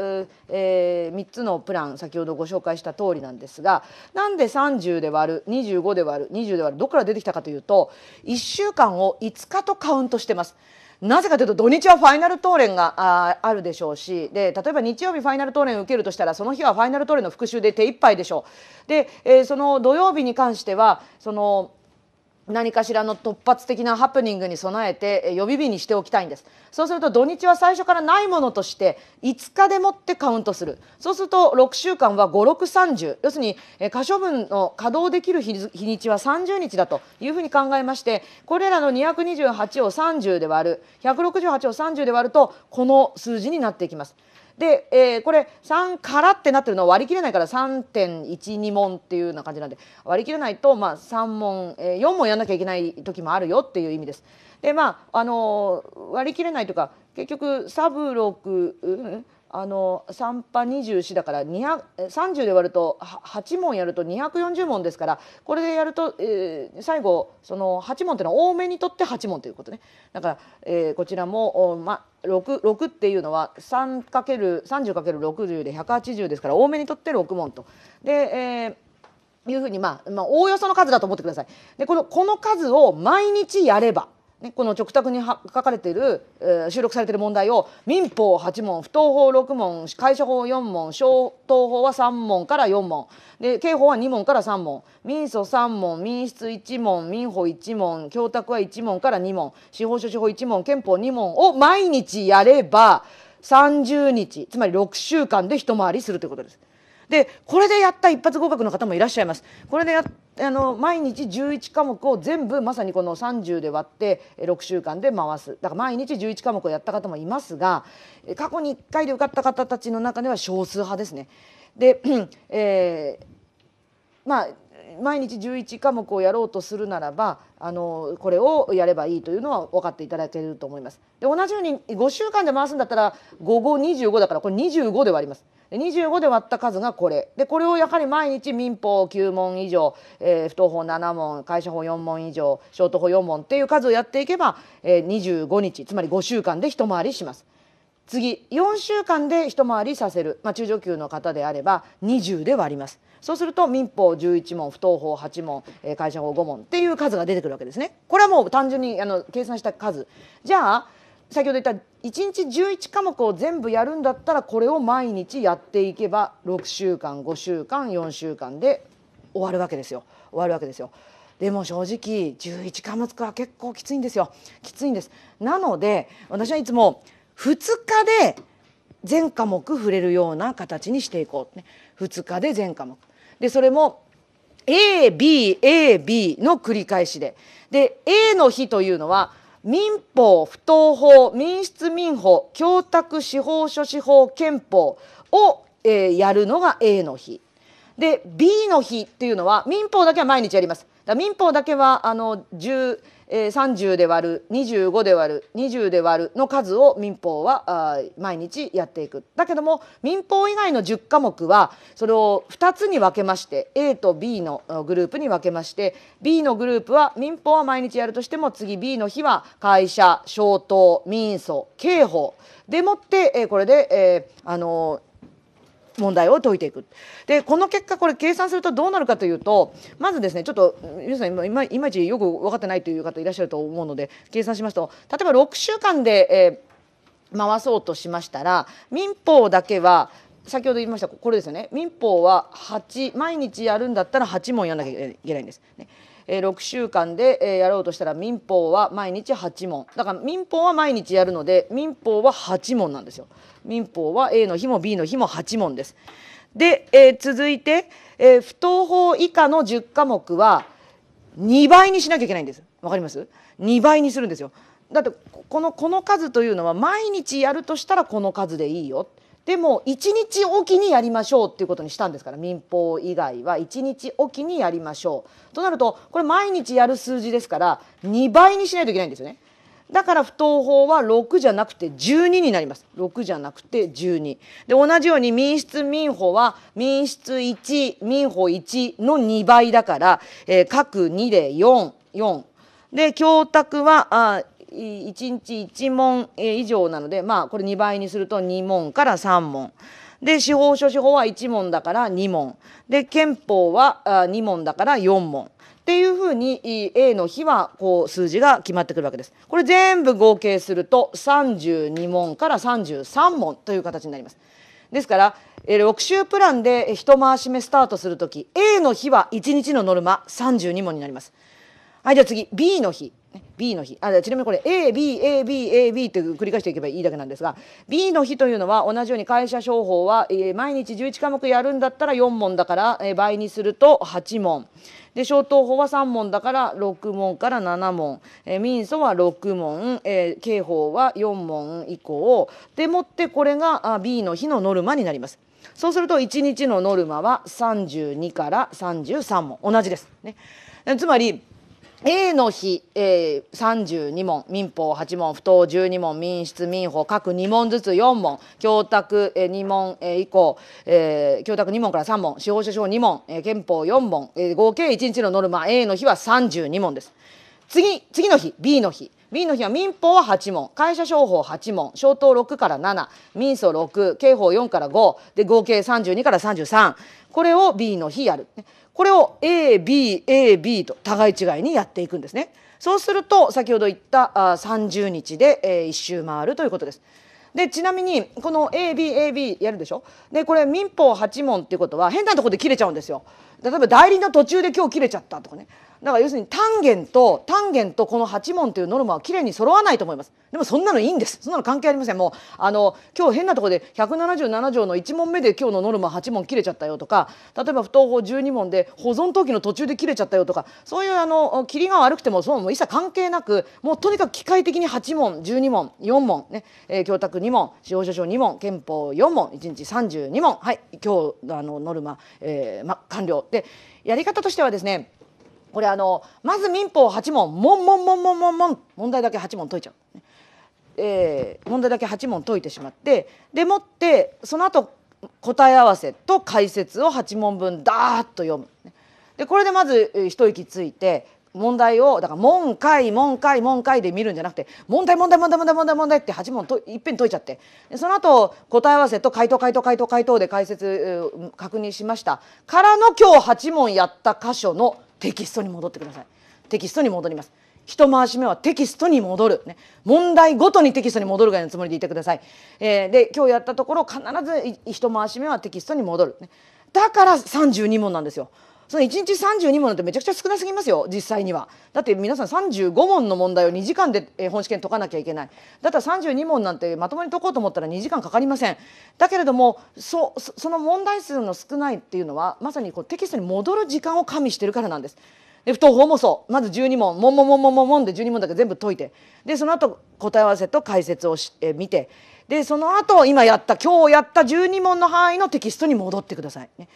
えー、3つのプラン先ほどご紹介した通りなんですがなんで30で割る25で割る20で割るどこから出てきたかというと1週間を5日とカウントしてます。なぜかというと土日はファイナルトーレンがああるでしょうしで例えば日曜日ファイナルトーンを受けるとしたらその日はファイナルトーレンの復習で手一杯でしょう。で、えー、その土曜日に関してはその何かしらの突発的なハプニングに備えて予備日にしておきたいんですそうすると土日は最初からないものとして5日でもってカウントするそうすると6週間は5630要するに可処分の稼働できる日にちは30日だというふうに考えましてこれらの228を30で割る168を30で割るとこの数字になっていきますで、えー、これ3からってなってるのは割り切れないから3.12問っていうような感じなんで割り切れないと、まあ、3問、えー、4問やんなきゃいけない時もあるよっていう意味です。でまああの割り切れないとか結局サブロク、うんあの3波24だから30で割ると8問やると240問ですからこれでやると、えー、最後その8問というのは多めにとって8問ということねだから、えー、こちらもお、ま、6, 六っていうのは 30×60 で180ですから多めにとって6問と。で、えーいうふうに、まあ、まあ、おおよその数だと思ってください。で、この、この数を毎日やれば、ね、この直卓に書かれている、えー、収録されている問題を民法8問不当法6問会社法4問消灯法は3問から4問で刑法は2問から3問民訴3問民室1問民法1問教託は1問から2問司法書士法1問憲法2問を毎日やれば30日つまり6週間で一回りするということです。でこれでやった一発合格の方もいらっしゃいます。これでやあの毎日11科目を全部まさにこの30で割って6週間で回すだから毎日11科目をやった方もいますが過去に1回で受かった方たちの中では少数派ですね。で、[CLEARS THROAT] えー、まあ毎日11科目をやろうとするならばあのこれをやればいいというのは分かっていただけると思います。で同じように5週間で回すんだったら5 5 25だからこれ25で割ります。25で割った数がこれでこれをやはり毎日民法9問以上、えー、不当法7問会社法4問以上ショート法4問っていう数をやっていけば、えー、25日つまり5週間で一回りします。次4週間で一回りさせる、まあ、中上級の方であれば20で割りますそうすると民法11問不当法8問、会社法5問っていう数が出てくるわけですねこれはもう単純にあの計算した数じゃあ先ほど言った1日11科目を全部やるんだったらこれを毎日やっていけば6週間5週間4週間で終わるわけですよ終わるわけですよでも正直11科目は結構きついんですよきついんですなので私はいつも2日で全科目触れるような形にしていこう、ね、2日で全科目でそれも ABAB の繰り返しでで A の日というのは民法不当法民出民法供託司法書司法憲法を、えー、やるのが A の日で B の日っていうのは民法だけは毎日やります。だ民法だけはあの10えー、30で割る25で割る20で割るの数を民法は毎日やっていくだけども民法以外の10科目はそれを2つに分けまして A と B のグループに分けまして B のグループは民法は毎日やるとしても次 B の日は会社消灯民訴刑法でもって、えー、これで、えー、あの問題を解いていく。でこの結果これ計算するとどうなるかというとまずですねちょっと皆さん今いまいちよく分かってないという方いらっしゃると思うので計算しますと例えば6週間で、えー、回そうとしましたら民法だけは先ほど言いましたこれですよね民法は8毎日やるんだったら8問やんなきゃいけないんです。ね、えー、6週間で、えー、やろうとしたら民法は毎日8問だから民法は毎日やるので民法は8問なんですよ民法は A の日も B の日も8問ですで、えー、続いて、えー、不当法以下の10科目は2倍にしなきゃいけないんですわかります2倍にするんですよだってこのこの数というのは毎日やるとしたらこの数でいいよってでも1日おきにやりましょうっていうことにしたんですから民法以外は1日おきにやりましょうとなるとこれ毎日やる数字ですから2倍にしないといけないんですよね。だから不当法は6じゃなくて12になります。6じゃなくて12。で、同じように民室民法は民室1、民法1の2倍だから、えー、各2で4、4。で、教託は、あ1日1問以上なのでまあこれ2倍にすると2問から3問。で司法書士法は1問だから2問で憲法は2問だから4問っていうふうに A の日はこう数字が決まってくるわけです。これ全部合計すると32問から33問という形になります。ですから6週プランで一回し目スタートする時 A の日は1日のノルマ32問になります。はいじゃあ次 B の日 B の日あちなみにこれ ABABAB って繰り返していけばいいだけなんですが B の日というのは同じように会社商法は、えー、毎日11科目やるんだったら4問だから、えー、倍にすると8問で消灯法は3問だから6問から7問、えー、民訴は6問、えー、刑法は4問以降でもってこれがあ B の日のノルマになります。そうすると1日のノルマは32から33問同じです。ね、つまり A の日、えー、32問民法8問不当12問民室民法各2問ずつ4問教託、えー、2問、えー、以降、えー、教託2問から3問司法書士2問、えー、憲法4問、えー、合計1日のノルマ A の日は32問です次次の日 B の日 B の日は民法は8問会社商法8問消灯6から7民訴6刑法4から5で合計32から33これを B の日やる。これを ABAB と互い違いにやっていくんですね。そうすると先ほど言った30日で1周回るということです。でちなみにこの ABAB やるでしょでこれ民法8問っていうことは変なところで切れちゃうんですよ。例えば代理の途中で今日切れちゃったとかねだから要するに単元と単元とこの8問というノルマはきれいに揃わないと思いますでもそんなのいいんですそんなの関係ありませんもうあの今日変なとこで177条の1問目で今日のノルマ8問切れちゃったよとか例えば不登法12問で保存登記の途中で切れちゃったよとかそういうあの切りが悪くてもそうもう一切関係なくもうとにかく機械的に8問12問4問ね、えー、教託2問司法書士2問憲法4問1日32問はい今日あのノルマ、えーま、完了でやり方としてはですねこれあのまず民法8問もんもんもんもんもんもん問題だけ8問解いちゃう、えー、問題だけ8問解いてしまってでもってその後答え合わせと解説を8問分ダーッと読む。でこれでまず一息ついて問題をだから問解問解問解で見るんじゃなくて問題問題問題問題問題問題って8問といっぺん解いちゃってその後答え合わせと回答回答回答回答で解説確認しましたからの今日8問やった箇所のテキストに戻ってくださいテキストに戻ります一回し目はテキストに戻る、ね、問題ごとにテキストに戻るぐらいのつもりでいてください、えー、で今日やったところ必ず一回し目はテキストに戻る、ね、だから32問なんですよその1日32問なんてめちゃくちゃ少なすぎますよ実際にはだって皆さん35問の問題を2時間で本試験解かなきゃいけないだったら32問なんてまともに解こうと思ったら2時間かかりませんだけれどもそその問題数の少ないっていうのはまさにこうテキストに戻る時間を加味してるからなんです。で不登法もそうまず12問もんもんもんもんもんもんで12問だけ全部解いてでその後答え合わせと解説をし、え見てでその後今やった今日やった12問の範囲のテキストに戻ってください。ね、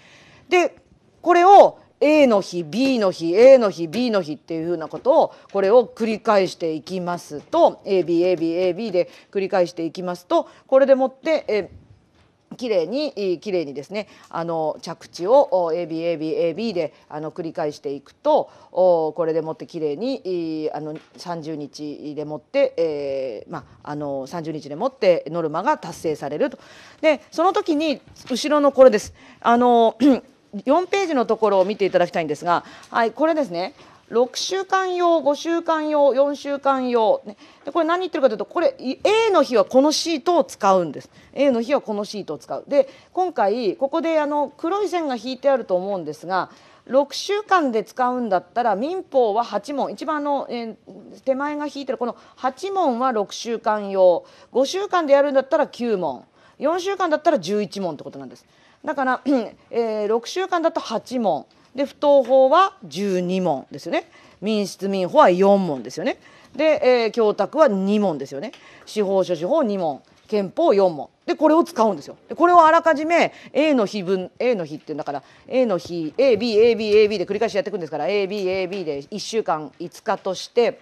でこれを A の日 B の日 A の日 B の日っていうふうなことをこれを繰り返していきますと ABABAB で繰り返していきますとこれでもってえきれいにきれいにですねあの着地を ABABAB であの繰り返していくとこれでもってきれいにあの30日でもって、えー、まあ、あの30日でもってノルマが達成されると。でその時に後ろのこれです。あの4ページのところを見ていただきたいんですが、はい、これですね6週間用5週間用4週間用、ね、でこれ何言ってるかというとこれ A の日はこのシートを使うんです A の日はこのシートを使うで今回ここであの黒い線が引いてあると思うんですが6週間で使うんだったら民法は8問一番の、えー、手前が引いてるこの8問は6週間用5週間でやるんだったら9問4週間だったら11問ってことなんです。だから、[CLEARS THROAT] えー、6週間だと8問で不当法は12問ですよね民質民法は4問ですよねで、えー、教託は2問ですよね司法書士法2問憲法4問でこれを使うんですよでこれをあらかじめ A の日分 A の日ってだから A の日 ABABAB で繰り返しやっていくんですから ABAB で1週間5日として。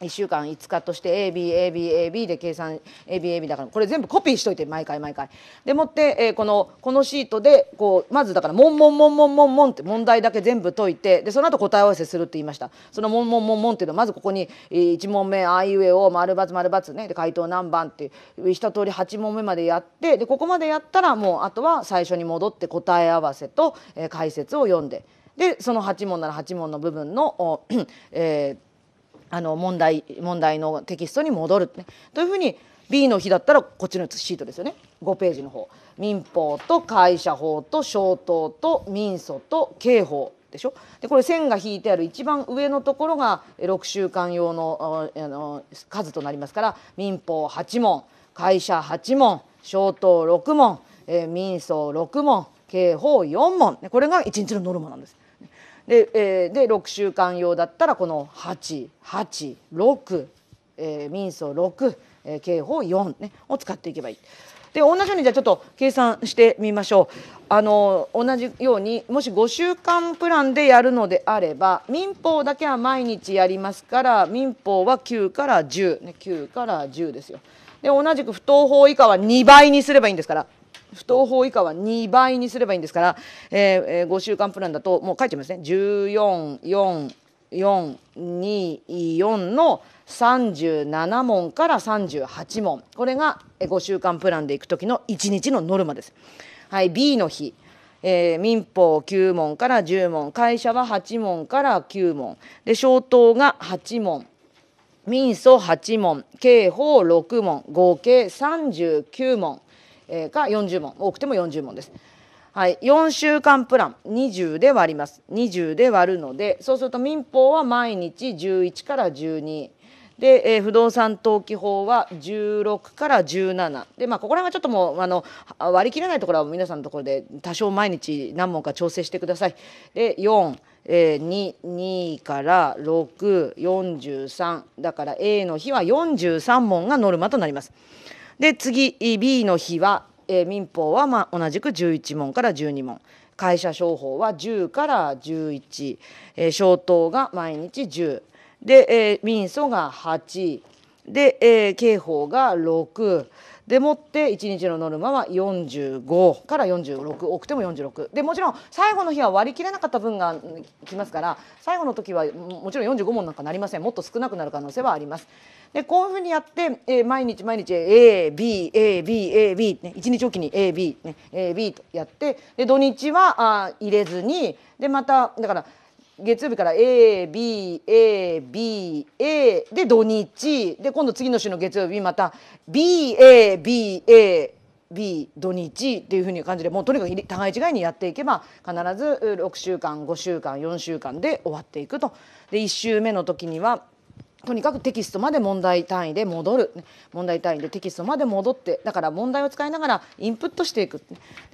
1週間5日として ABABAB で計算 ABAB だからこれ全部コピーしといて毎回毎回。でもって、えこのこのシートでこうまずだからもんもんもんもんもんもんって問題だけ全部解いてでその後答え合わせするって言いましたそのもんもんもんもんっていうのはまずここに1問目あいうえお丸×丸×ねで回答何番って一通り8問目までやってでここまでやったらもうあとは最初に戻って答え合わせと、え解説を読んで。でその8問なら8問の部分の、[CLEARS THROAT] えー、あの問題問題のテキストに戻る、ね、というふうに B の日だったらこっちのシートですよね5ページの方民法と会社法と消灯と民訴と刑法でしょでこれ線が引いてある一番上のところが6週間用のあの数となりますから民法8問会社8問消灯6問、えー、民訴6問刑法4問これが1日のノルマなんです。で,、えー、で6週間用だったらこの886、え民訴6、え刑法4、ね、を使っていけばいい。で同じようにじゃあちょっと計算してみましょうあの同じようにもし5週間プランでやるのであれば民法だけは毎日やりますから民法は9から10、ね、9から10ですよで同じく不当法以下は2倍にすればいいんですから不当法以下は2倍にすればいいんですから、えー、5週間プランだともう書いてますね144424の37問から38問これが5週間プランでいく時の1日のノルマです。はい、B の日えー、民法9問から10問会社は8問から9問で消灯が8問民訴8問刑法6問合計39問が40問多くても40問です。はい、4週間プラン20で割ります20で割るのでそうすると民法は毎日11から12で、えー、不動産登記法は16から17で、まあ、ここら辺はちょっともうあの割り切れないところは皆さんのところで多少毎日何問か調整してください。で4えー、2, 2から643だから A の日は43問がノルマとなります。で次 B の日は、えー、民法はまあ同じく11問から12問会社商法は10から11、えー、消灯が毎日10で、えー、民訴が8で、えー、刑法が6でもって1日のノルマは45から46多くても46でもちろん最後の日は割り切れなかった分がきますから最後の時はもちろん45問なんかなりませんもっと少なくなる可能性はあります。でこういうふうにやって、えー、毎日毎日 ABABAB、ね、1日おきに AB、ね、AB とやってで土日はあ入れずにでまただから月曜日から ABABA で土日で今度次の週の月曜日また BABAB 土日っていうふうに感じでもうとにかく互い違いにやっていけば必ず6週間5週間4週間で終わっていくと。で1週目の時にはとにかくテキストまで問題単位で戻る問題単位でテキストまで戻ってだから問題を使いながらインプットしていく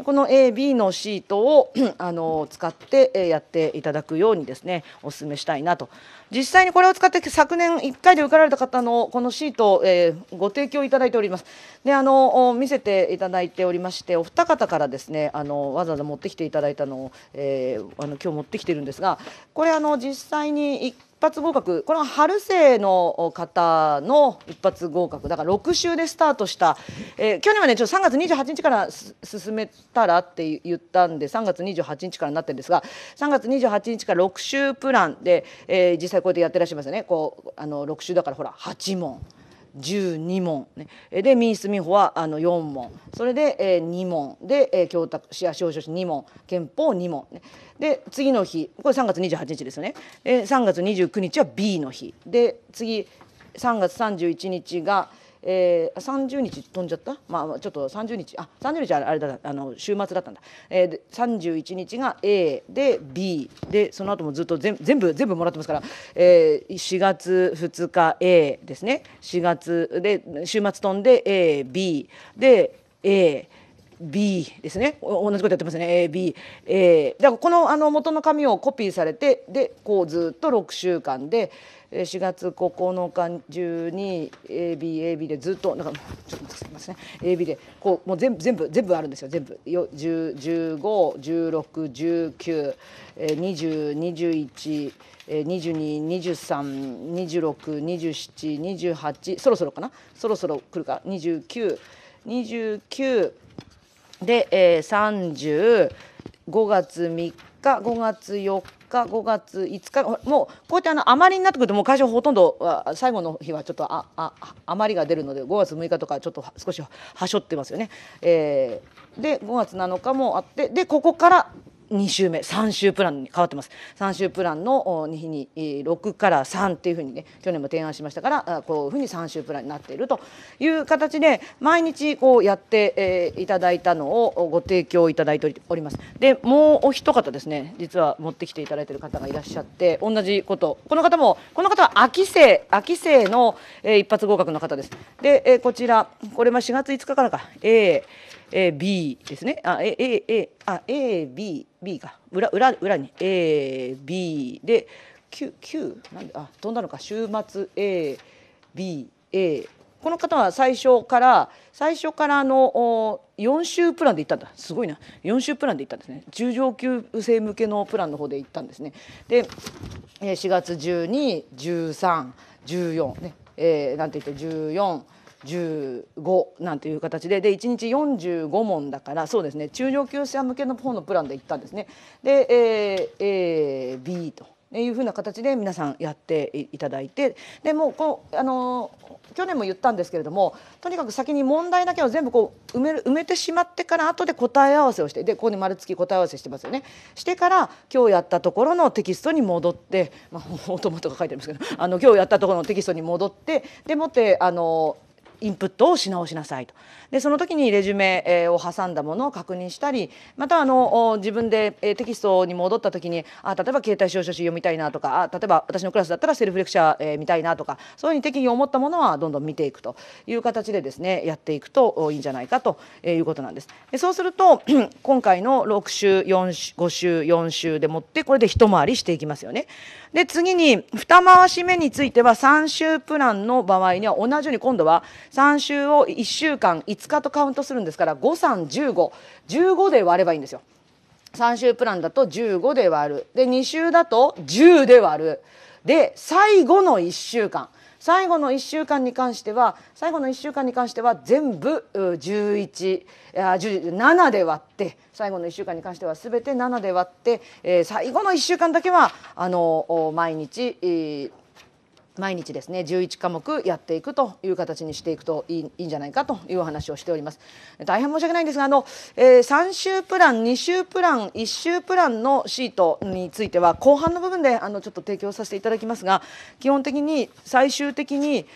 この AB のシートを [CLEARS THROAT] あの使ってやっていただくようにですねお勧めしたいなと実際にこれを使って昨年1回で受かられた方のこのシートを、えー、ご提供いただいておりますであの見せていただいておりましてお二方からですねあのわざわざ持ってきていただいたのを、えー、あの今日持ってきてるんですがこれあの実際に1発合格この春生の方の一発合格だから6週でスタートした、えー、去年はねちょっと3月28日から進めたらって言ったんで3月28日からなってるんですが3月28日から6週プランで、えー、実際こうやってやってらっしゃいますよねこうあの6週だからほら8問。12問、ね、で民出民法はあの4問それで、えー、2問で、えー、託市や少書士2問憲法2問、で次の日これ3月28日ですよねで3月29日は B の日で次3月31日が「えー、30日飛んじゃった、まあ、ちょっと30日あ30日あれだあの週末だったんだ、えー、で31日が A で B でその後もずっと全部全部もらってますから、えー、4月2日 A ですね4月で週末飛んで AB で A B ですね同じことやってますね AB、えー、だからこのあの元の紙をコピーされてでこうずっと6週間で4月9日中に ABAB でずっとなんかちょっと待ってくださいね AB でこうもう全部全部全部あるんですよ全部1516192021 2223262728そろそろかなそろそろ来るか2929で、えー、35月3日5月4日5月5日もうこうやってあの余りになってくるともう会社ほとんど最後の日はちょっとああ余りが出るので5月6日とかちょっと少しはしょってますよね。えー、で5月7日もあってでここから2週目3週プランに変わってます3週プランの日に6から3っていうふうにね去年も提案しましたからこういうふうに3週プランになっているという形で毎日こうやっていただいたのをご提供いただいておりますでもうお一方ですね実は持ってきていただいている方がいらっしゃって同じことこの方もこの方は秋生秋生の一発合格の方ですでこちらこれは4月5日からか A え B ですねあ A, A, A, あ A B B か。裏裏裏に A B で Q Q なんであ飛んだのか週末 A B A この方は最初から最初からの4週プランで行ったんだすごいな4週プランで行ったんですね中上級生向けのプランの方で行ったんですねで4月121314ねえー、なんて言って14 15なんていう形でで1日45問だからそうですね中上級者向けの方のプランで行ったんですね。で、えー、AB というふうな形で皆さんやっていただいてでもこうあの去年も言ったんですけれどもとにかく先に問題だけを全部こう埋める埋めてしまってから後で答え合わせをしてでここに丸つき答え合わせしてますよねしてから今日やったところのテキストに戻って、まあ、オートマとか書いてありますけどあの今日やったところのテキストに戻ってでもってあのインプットをし直しなさいとでその時にレジュメを挟んだものを確認したりまたあの自分でテキストに戻った時にあ例えば携帯使用書士読みたいなとかあ例えば私のクラスだったらセルフレクチャー見たいなとかそういうふうに適宜思ったものはどんどん見ていくという形でですねやっていくといいんじゃないかということなんです。でそうすると [CLEARS THROAT] 今回の6週4週5週4週でもってこれで一回りしていきますよね。で次に2回し目については3週プランの場合には同じように今度は3週を1週間5日とカウントするんですから531515で割ればいいんですよ。3週プランだと15で割るで2週だと10で割るで最後の1週間最後の1週間に関しては最後の1週間に関しては全部117で割って最後の1週間に関しては全て7で割って、えー、最後の1週間だけはあの毎日、えー、毎日ですね11科目やっていくという形にしていくといいいいんじゃないかというお話をしております大変申し訳ないんですがあの、えー、3週プラン2週プラン1週プランのシートについては後半の部分であのちょっと提供させていただきますが基本的に最終的に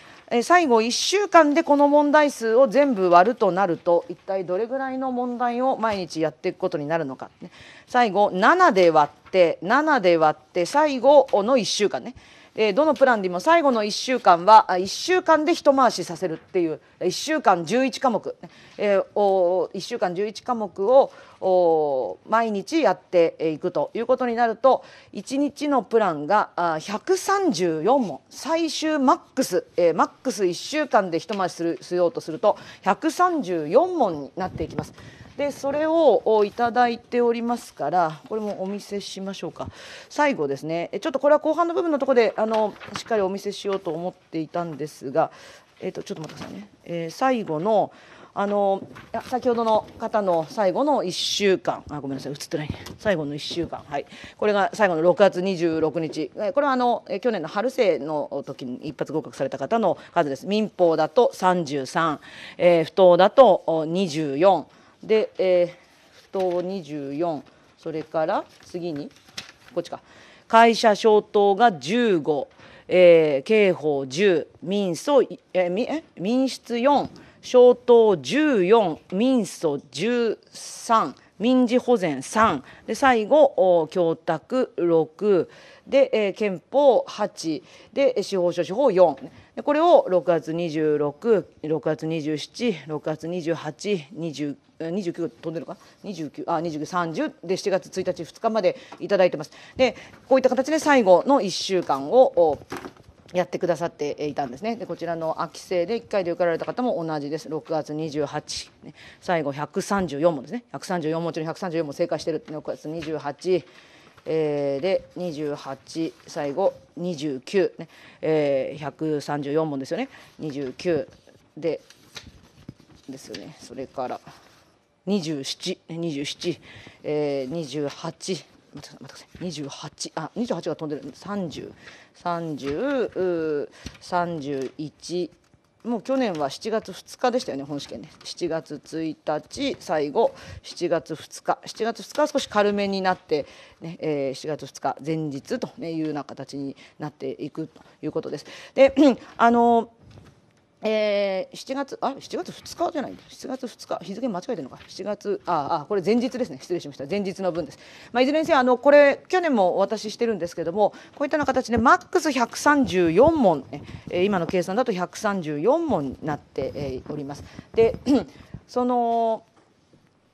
最後1週間でこの問題数を全部割るとなると一体どれぐらいの問題を毎日やっていくことになるのか、ね、最後7で割って7で割って最後の1週間ねえー、どのプランでも最後の1週間は1週間で一回しさせるっていう1週間11科目、えー、お1週間11科目をお毎日やっていくということになると1日のプランが134問最終マックス、えー、マックス1週間で一回しするしようとすると134問になっていきます。でそれをいただいておりますからこれもお見せしましょうか最後ですねちょっとこれは後半の部分のところであのしっかりお見せしようと思っていたんですが、えーと、とちょっと待ってくださいね、えー、最後のあの先ほどの方の最後の1週間あごめんなさい映ってないね最後の1週間はいこれが最後の6月26日これはあの去年の春生の時に一発合格された方の数です民法だと33、えー、不当だと24で、えー、不当24それから次にこっちか会社消灯が15、えー、刑法10民訴、えー、民室4消灯14民訴13民事保全3で最後供託6で、えー、憲法8で司法書士法4でこれを6月266月27月28 29飛んでるか29あ2930で7月1日2日までいただいてます。でこういった形で最後の1週間をやってくださっていたんですねでこちらの秋生で1回で受かられた方も同じです6月28、ね、最後134問ですね134問中に134問正解してる6月28。えー、で28最後29ね、えー、134問ですよね29でですよねそれから。27、2 8 28、あ、28が飛んでる、30、30、31、もう去年は7月2日でしたよね本試験ね7月1日最後7月2日7月2日は少し軽めになってね、えー、7月2日前日と、いうような形になっていくということです。で [CLEARS THROAT] あのえー、7月あ7月2日じゃないんだ7月2日日付間違えてるのか7月ああこれ前日ですね失礼しました前日の分です、まあ、いずれにせよあのこれ去年もお渡ししてるんですけどもこういったような形でマックス134問、えー、今の計算だと134問になって、えー、おります。で [CLEARS THROAT] その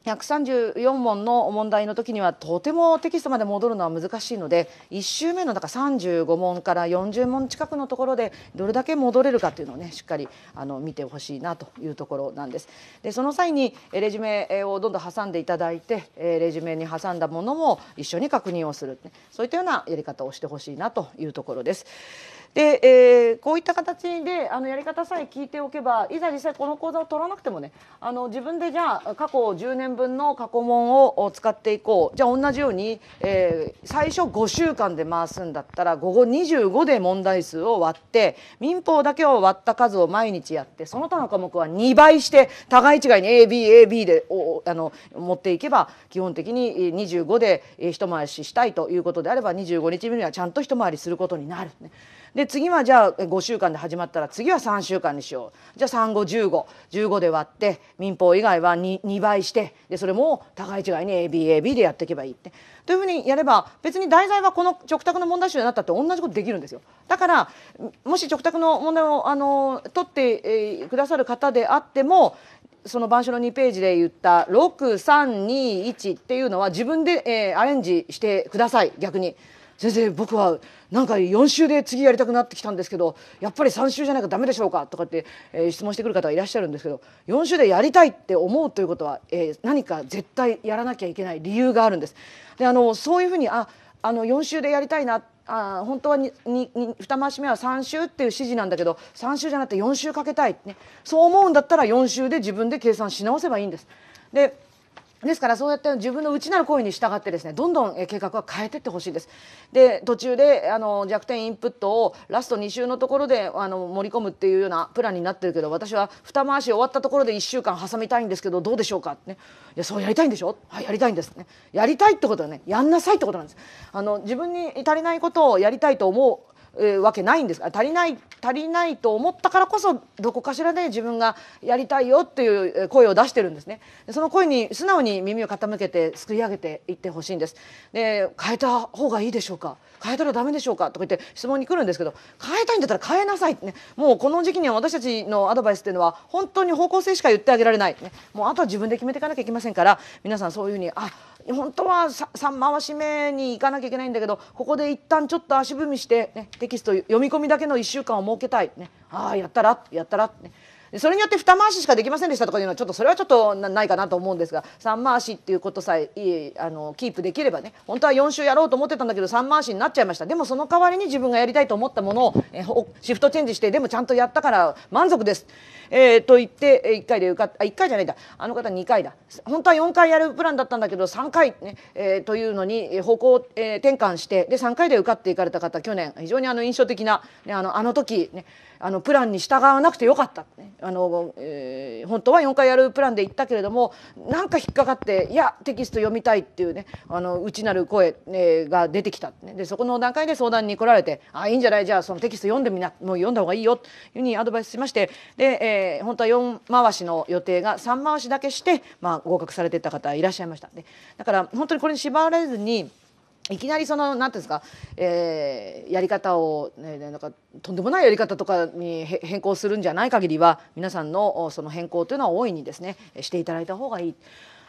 134問の問題の時にはとてもテキストまで戻るのは難しいので1周目のだから35問から40問近くのところでどれだけ戻れるかというのをねしっかりあの見てほしいなというところなんです。でその際にレジュメをどんどん挟んでいただいてレジュメに挟んだものも一緒に確認をするそういったようなやり方をしてほしいなというところです。で、えー、こういった形であのやり方さえ聞いておけばいざ実際この講座を取らなくてもねあの自分でじゃあ過去10年分の過去問を使っていこうじゃあ同じように、えー、最初5週間で回すんだったら午後25で問題数を割って民法だけを割った数を毎日やってその他の科目は2倍して互い違いに ABAB でおあの持っていけば基本的に25で一回ししたいということであれば25日目にはちゃんと一回りすることになる、で次はじゃあ5週間で始まったら次は3週間にしようじゃあ351515で割って民法以外は 2, 2倍してでそれも互い違いに ABAB でやっていけばいいって。というふうにやれば別に題材はこの直託の問題集になったって同じことできるんですよ。だからもし直託の問題をあの取って、えくださる方であってもその板書の2ページで言った6321っていうのは自分で、えー、アレンジしてください逆に。先生僕はなんか4週で次やりたくなってきたんですけどやっぱり3週じゃないかダメでしょうかとかって、えー、質問してくる方がいらっしゃるんですけど4週でやりたいって思うということは、えー、何か絶対やらなきゃいけない理由があるんです。であのそういうふうにああの4週でやりたいなあ本当は 2, 2, 回し目は3週っていう指示なんだけど3週じゃなくて4週かけたい、ね、そう思うんだったら4週で自分で計算し直せばいいんです。でですからそうやって自分の内なる行為に従ってですねどんどん計画は変えていってほしいです。で途中であの弱点インプットをラスト2週のところであの盛り込むっていうようなプランになってるけど私は二回し終わったところで1週間挟みたいんですけどどうでしょうかねいやそうやりたいんでしょはいやりたいんですねやりたいってことはねやんなさいってことなんですあの自分に足りないことをやりたいと思うえー、わけないんです足りない足りないと思ったからこそどこかしらで自分がやりたいよっていう声を出してるんですねその声に素直に耳を傾けてすくい上げていってほしいんですで変えた方がいいでしょうか変えたらダメでしょうかとか言って質問に来るんですけど変えたいんだったら変えなさいねもうこの時期には私たちのアドバイスっていうのは本当に方向性しか言ってあげられない、ね、もうあとは自分で決めていかなきゃいけませんから皆さんそういうふうにあ本当は 3, 回し目に行かなきゃいけないんだけどここで一旦ちょっと足踏みして、ね、テキスト読み込みだけの1週間を設けたい、ね、ああやったらやったら、ね、それによって二回ししかできませんでしたとかいうのはちょっとそれはちょっとないかなと思うんですが3回しっていうことさえあのキープできればね本当は4週やろうと思ってたんだけど3回しになっちゃいましたでもその代わりに自分がやりたいと思ったものをシフトチェンジしてでもちゃんとやったから満足です。えー、と言って1回で受かった1回じゃないんだあの方2回だ本当は4回やるプランだったんだけど3回ね、えー、というのに方向、えー、転換してで3回で受かっていかれた方去年非常にあの印象的な、ね、あのあの時、ね、あのプランに従わなくてよかった、ね、あのえー、本当は4回やるプランで行ったけれどもなんか引っかかっていやテキスト読みたいっていうねあの内なる声、えが出てきた、ね、でそこの段階で相談に来られて「あいいんじゃないじゃあそのテキスト読んでみなもう読んだ方がいいよ」というふうにアドバイスしましてで、えーえー、本当は4回しの予定が3回しだけして、まあ、合格されてた方いらっしゃいましたでだから本当にこれに縛られずにいきなりその何て言うんですか、えー、やり方を、ね、なんかとんでもないやり方とかに変更するんじゃない限りは皆さんのその変更というのは大いにですねしていただいた方がいい。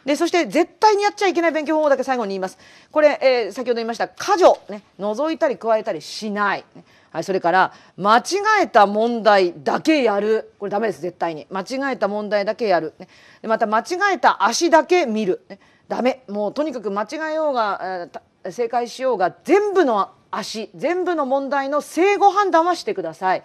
でそして絶対にやっちゃいけない勉強方法だけ最後に言いますこれ、えー、先ほど言いました過剰ね覗いたり加えたりしない、はい、それから間違えた問題だけやるこれダメです絶対に間違えた問題だけやる、ね、でまた間違えた足だけ見る、ね、ダメもうとにかく間違えようが、えー、正解しようが全部の足全部の問題の正誤判断はしてください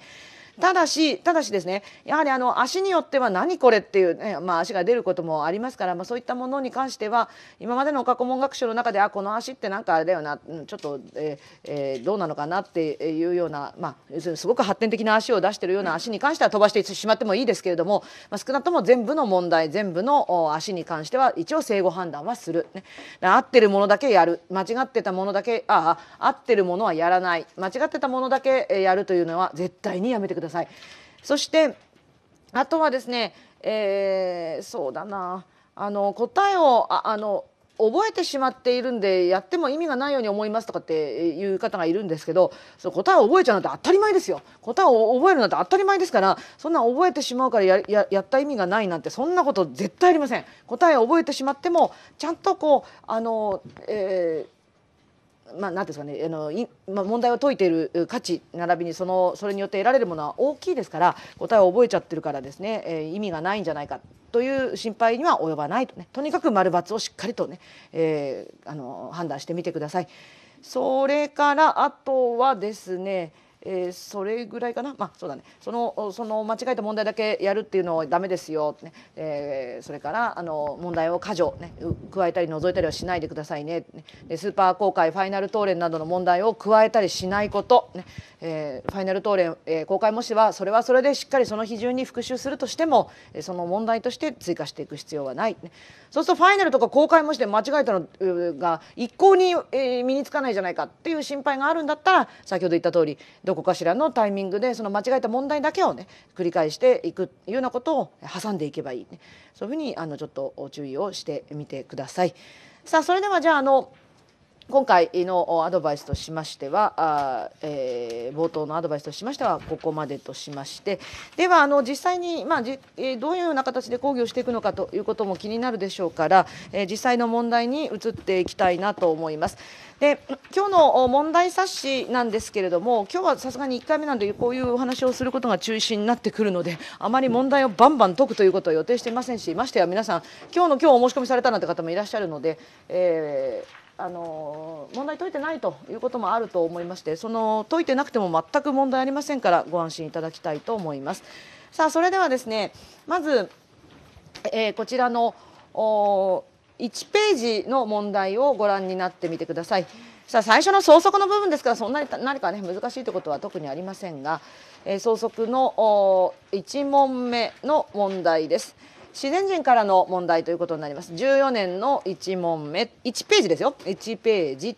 ただしただしですねやはりあの足によっては何これっていう、ねまあ、足が出ることもありますから、まあ、そういったものに関しては今までの過去問学習の中であこの足ってなんかあれだよなちょっと、えーえー、どうなのかなっていうような、まあ、すごく発展的な足を出してるような足に関しては飛ばしてしまってもいいですけれども、まあ、少なくとも全部の問題全部の足に関しては一応正誤判断はする、ね、合ってるものだけやる間違ってたものだけああ合ってるものはやらない間違ってたものだけやるというのは絶対にやめてください。さい。そしてあとはですね、えー、そうだなあの答えをあの覚えてしまっているんでやっても意味がないように思いますとかっていう方がいるんですけどその答えを覚えちゃうなんて当たり前ですよ答えを覚えるなんて当たり前ですからそんな覚えてしまうからやややった意味がないなんてそんなこと絶対ありません答えを覚えてしまってもちゃんとこうあの、えーまあ、なんですかねあのい、まあ、問題を解いている価値並びにそのそれによって得られるものは大きいですから答えを覚えちゃってるからですね、えー、意味がないんじゃないかという心配には及ばないとねとにかく丸×をしっかりとね、えー、あの判断してみてください。それからあとはですねえー、それぐらいかなまあそうだねそのその間違えた問題だけやるっていうのはダメですよ、ねえー、それからあの問題を過剰、ね、加えたり除いたりはしないでくださいねねスーパー公開ファイナル答練などの問題を加えたりしないこと、ねえー、ファイナル答弁、えー、公開模試はそれはそれでしっかりその批准に復習するとしてもその問題として追加していく必要はない、ね、そうするとファイナルとか公開模試で間違えたのが一向に、えー、身につかないじゃないかっていう心配があるんだったら先ほど言った通りどこかしらのタイミングでその間違えた問題だけをね繰り返していくいうようなことを挟んでいけばいい、ね、そういうふうにあのちょっと注意をしてみてください。さあそれではじゃああの今回のアドバイスとしましてはあ、えー、冒頭のアドバイスとしましてはここまでとしましてではあの実際に、まあじえー、どういうような形で講義をしていくのかということも気になるでしょうから、えー、実際の問題に移っていきたいなと思います。で今日の問題冊子なんですけれども今日はさすがに1回目なんでこういうお話をすることが中心になってくるのであまり問題をバンバン解くということを予定していませんしましてや皆さん今日の今日お申し込みされたなんて方もいらっしゃるので、えーあの問題解いてないということもあると思いましてその解いてなくても全く問題ありませんからご安心いただきたいと思います。さあそれではですねまず、えー、こちらの1ページの問題をご覧になってみてください。さあ最初の相続の部分ですからそんなに何かね難しいということは特にありませんが、えー、相続の1問目の問題です。自然人からの問題ということになります14年の1問目1ページですよ1ページ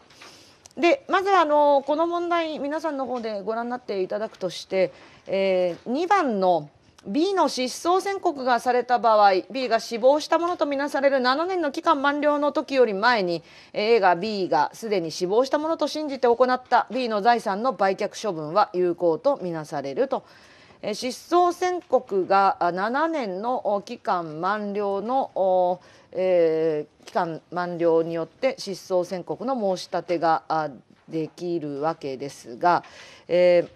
でまずあのこの問題皆さんの方でご覧になっていただくとして、えー、2番の B の失踪宣告がされた場合 B が死亡したものとみなされる7年の期間満了の時より前に A が B がすでに死亡したものと信じて行った B の財産の売却処分は有効とみなされると。失踪宣告が7年の期間満了の、えー、期間満了によって失踪宣告の申し立てができるわけですが、えー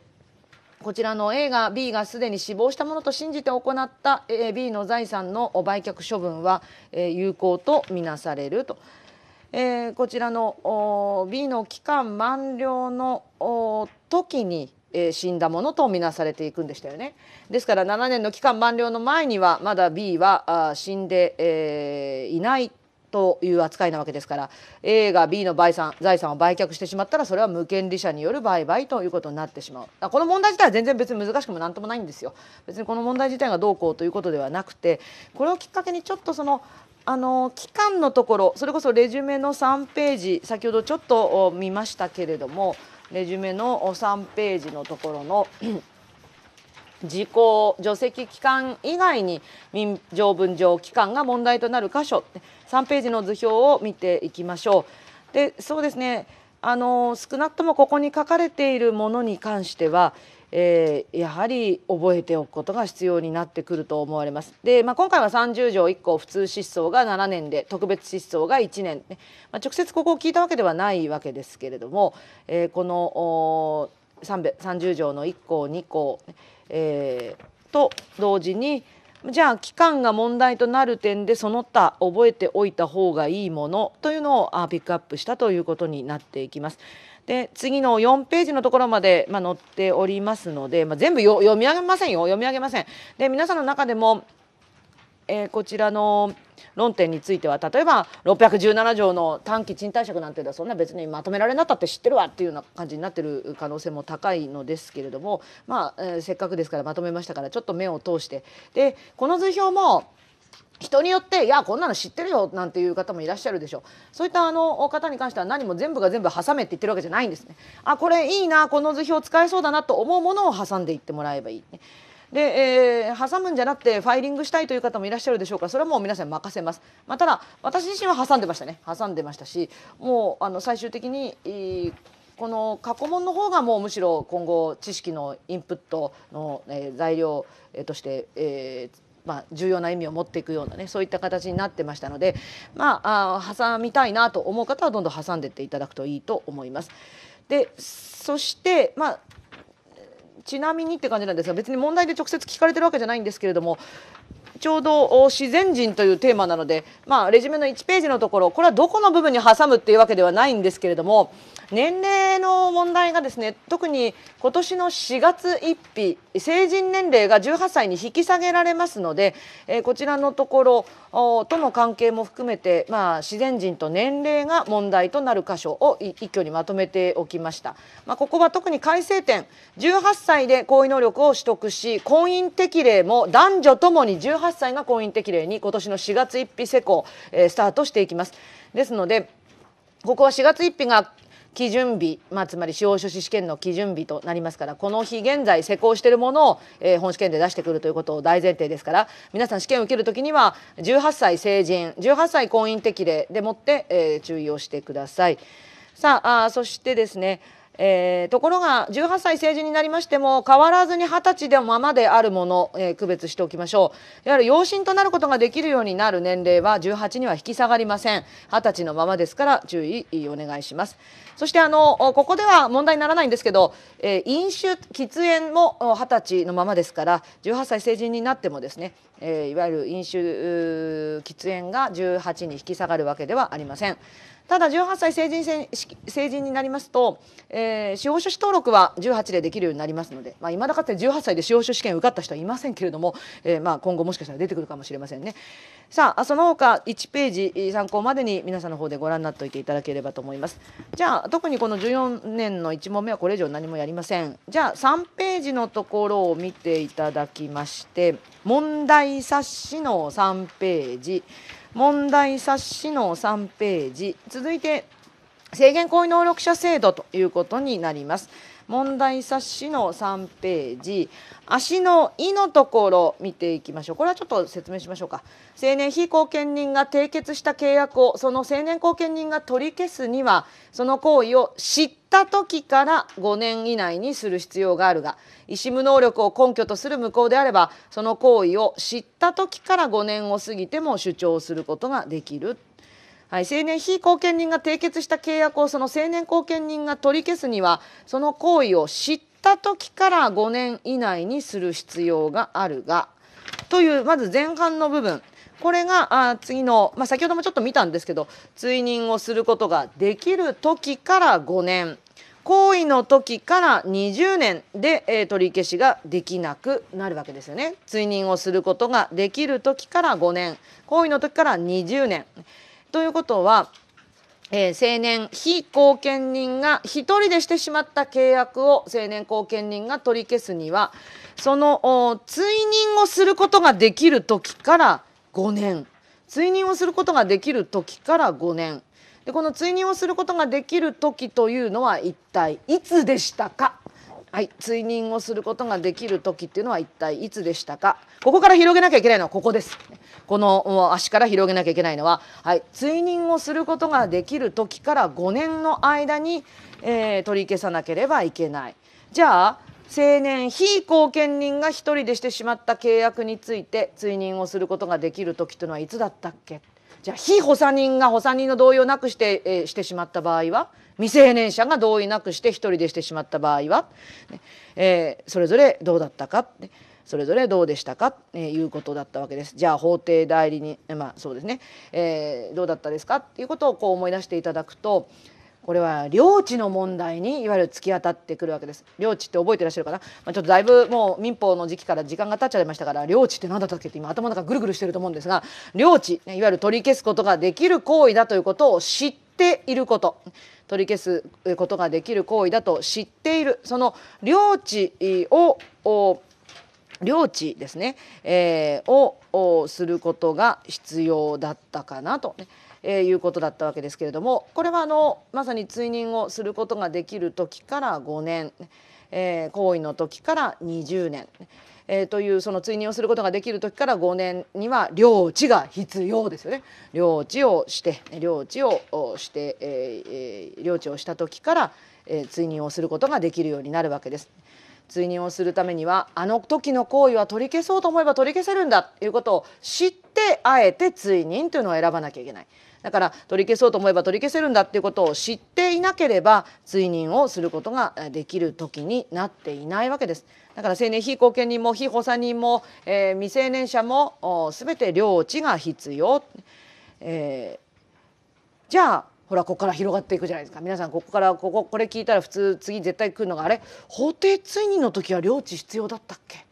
こちらの A が B がすでに死亡したものと信じて行った B の財産の売却処分は有効とみなされると。こちらの B の期間満了の時にえー、死んだものとみなされていくんでしたよね。ですから7年の期間満了の前にはまだ B はあ死んで、えー、いないという扱いなわけですから A が B の財産財産を売却してしまったらそれは無権利者による売買ということになってしまうこの問題自体は全然別に難しくも何ともないんですよ別にこの問題自体がどうこうということではなくてこれをきっかけにちょっとそのあの期間のところそれこそレジュメの3ページ先ほどちょっと見ましたけれどもレジュメの3ページのところの時効 [CLEARS THROAT] 除籍期間以外に民条文上期間が問題となる箇所3ページの図表を見ていきましょう。でそうですねあの少なくともここに書かれているものに関してはえー、やはり覚えておくことが必要になってくると思われます。で、まあ、今回は30条1項普通失踪が7年で特別失踪が1年、ねまあ、直接ここを聞いたわけではないわけですけれども、えー、この30条の1項2項、えー、と同時にじゃあ期間が問題となる点でその他覚えておいた方がいいものというのをピックアップしたということになっていきます。で次の4ページのところまで、まあ、載っておりますので、まあ、全部読み上げませんよ読み上げません。で皆さんの中でも、えー、こちらの論点については例えば617条の短期賃貸借なんていうのはそんな別にまとめられなかったって知ってるわっていうような感じになってる可能性も高いのですけれどもまあ、えー、せっかくですからまとめましたからちょっと目を通してでこの図表も人によって「いやこんなの知ってるよ」なんていう方もいらっしゃるでしょうそういったあの方に関しては何も全部が全部挟めって言ってるわけじゃないんですね。あこれいいなこの図表使えそうだなと思うものを挟んでいってもらえばいい、ね。で、えー、挟むんじゃなくてファイリングしたいという方もいらっしゃるでしょうからそれはもう皆さん任せます、まあ、ただ私自身は挟んでましたね挟んでましたしもうあの最終的に、この過去問の方がもうむしろ今後知識のインプットの、えー、材料、えー、として、えー、まあ、重要な意味を持っていくようなねそういった形になってましたので、まあ、あ挟みたいなと思う方はどんどん挟んでっていただくといいと思います。でそして、まあちなみにって感じなんですが別に問題で直接聞かれてるわけじゃないんですけれどもちょうど自然人というテーマなので、まあ、レジュメの1ページのところこれはどこの部分に挟むっていうわけではないんですけれども年齢の問題がですね特に今年の4月1日成人年齢が18歳に引き下げられますので、えー、こちらのところとの関係も含めて、まあ、自然人と年齢が問題となる箇所を一挙にまとめておきました、まあ、ここは特に改正点18歳で行為能力を取得し婚姻適齢も男女ともに18歳が婚姻適齢に今年の4月1日施行、えー、スタートしていきますですのでここは4月1日が基準日、まあ、つまり司法書士試験の基準日となりますからこの日現在施行しているものを、えー、本試験で出してくるということを大前提ですから皆さん試験を受けるときには18歳成人18歳婚姻適齢でもって、えー、注意をしてください。さああそしてですねえー、ところが18歳成人になりましても変わらずに20歳でもままであるもの、えー、区別しておきましょういわゆる養親となることができるようになる年齢は18には引き下がりません20歳のままですから注意お願いしますそしてあのここでは問題にならないんですけど、えー、飲酒喫煙も20歳のままですから18歳成人になってもですね、えー、いわゆる飲酒喫煙が18に引き下がるわけではありませんただ18歳成人成人になりますと、えー、司法書士登録は18でできるようになりますので、いまあ、未だかつて18歳で司法書試験を受かった人はいませんけれども、えー、まあ今後もしかしたら出てくるかもしれませんね。さあその他1ページ参考までに皆さんの方でご覧になっておいていただければと思います。じゃあ特にこの14年の1問目はこれ以上何もやりません。じゃあ3ページのところを見ていただきまして問題冊子の3ページ。問題冊子の3ページ続いて制限行為能力者制度ということになります。問題冊子の3ページ足の「胃のところ見ていきましょうこれはちょっと説明しましょうか青年被貢献人が締結した契約をその青年貢献人が取り消すにはその行為を知ってした時から5年以内にする必要があるが医師無能力を根拠とする無効であればその行為を知った時から5年を過ぎても主張することができる。はい、青年被後見人が締結した契約をその青年後見人が取り消すにはその行為を知った時から5年以内にする必要があるがというまず前半の部分これがあ次の、まあ、先ほどもちょっと見たんですけど追認をすることができる時から5年行為の時から20年で、えー、取り消しができなくなるわけですよね追認をすることができる時から5年行為の時から20年ということは、えー、青年非後見人が1人でしてしまった契約を青年後見人が取り消すにはその追認をすることができる時から5年追認をすることができる時から5年でこの追認をすることができる時というのは一体いつでしたかはい、追認をすることができる時っていうのは一体いつでしたかここから広げなきゃいけないのはここですこの足から広げなきゃいけないのは、はい、追認をすることができる時から5年の間に、えー、取り消さなければいけないじゃあ青年非後見人が1人でしてしまった契約について追認をすることができる時というのはいつだったっけじゃあ非補佐人が補佐人の同意をなくして、えー、してしまった場合は未成年者が同意なくして一人でしてしまった場合は、ねえー、それぞれどうだったか、ね、それぞれどうでしたかと、えー、いうことだったわけです。じゃあ法廷代理人、まあそうですね、えー、どうだったですかっていうことをこう思い出していただくとこれは領地の問題にいわゆる突き当たってくるわけです領地って覚えてらっしゃるかな、まあ、ちょっとだいぶもう民法の時期から時間が経っちゃいましたから領地って何だったっけって今頭の中ぐるぐるしてると思うんですが領地いわゆる取り消すことができる行為だということを知っていること取り消すことができる行為だと知っているその領地を領地ですね、えー、をすることが必要だったかなと、ね。えー、いうことだったわけですけれどもこれはあのまさに追認をすることができる時から5年、えー、行為の時から20年。えー、というその追認をすることができる時から5年には領地が必要ですよね領地をして領地をして、えー、領地をした時から、えー、追認をすることができるようになるわけです。追認をするためにはあの時の行為は取り消そうと思えば取り消せるんだということを知ってあえて追認というのを選ばなきゃいけない。だから取り消そうと思えば取り消せるんだっていうことを知っていなければ追認をすることができる時になっていないわけです。だから成年非後見人も非補佐人も、えー、未成年者も全て領地が必要。えー、じゃあほらここから広がっていくじゃないですか皆さんここからこここれ聞いたら普通次絶対来るのがあれ法定追認の時は領地必要だったっけ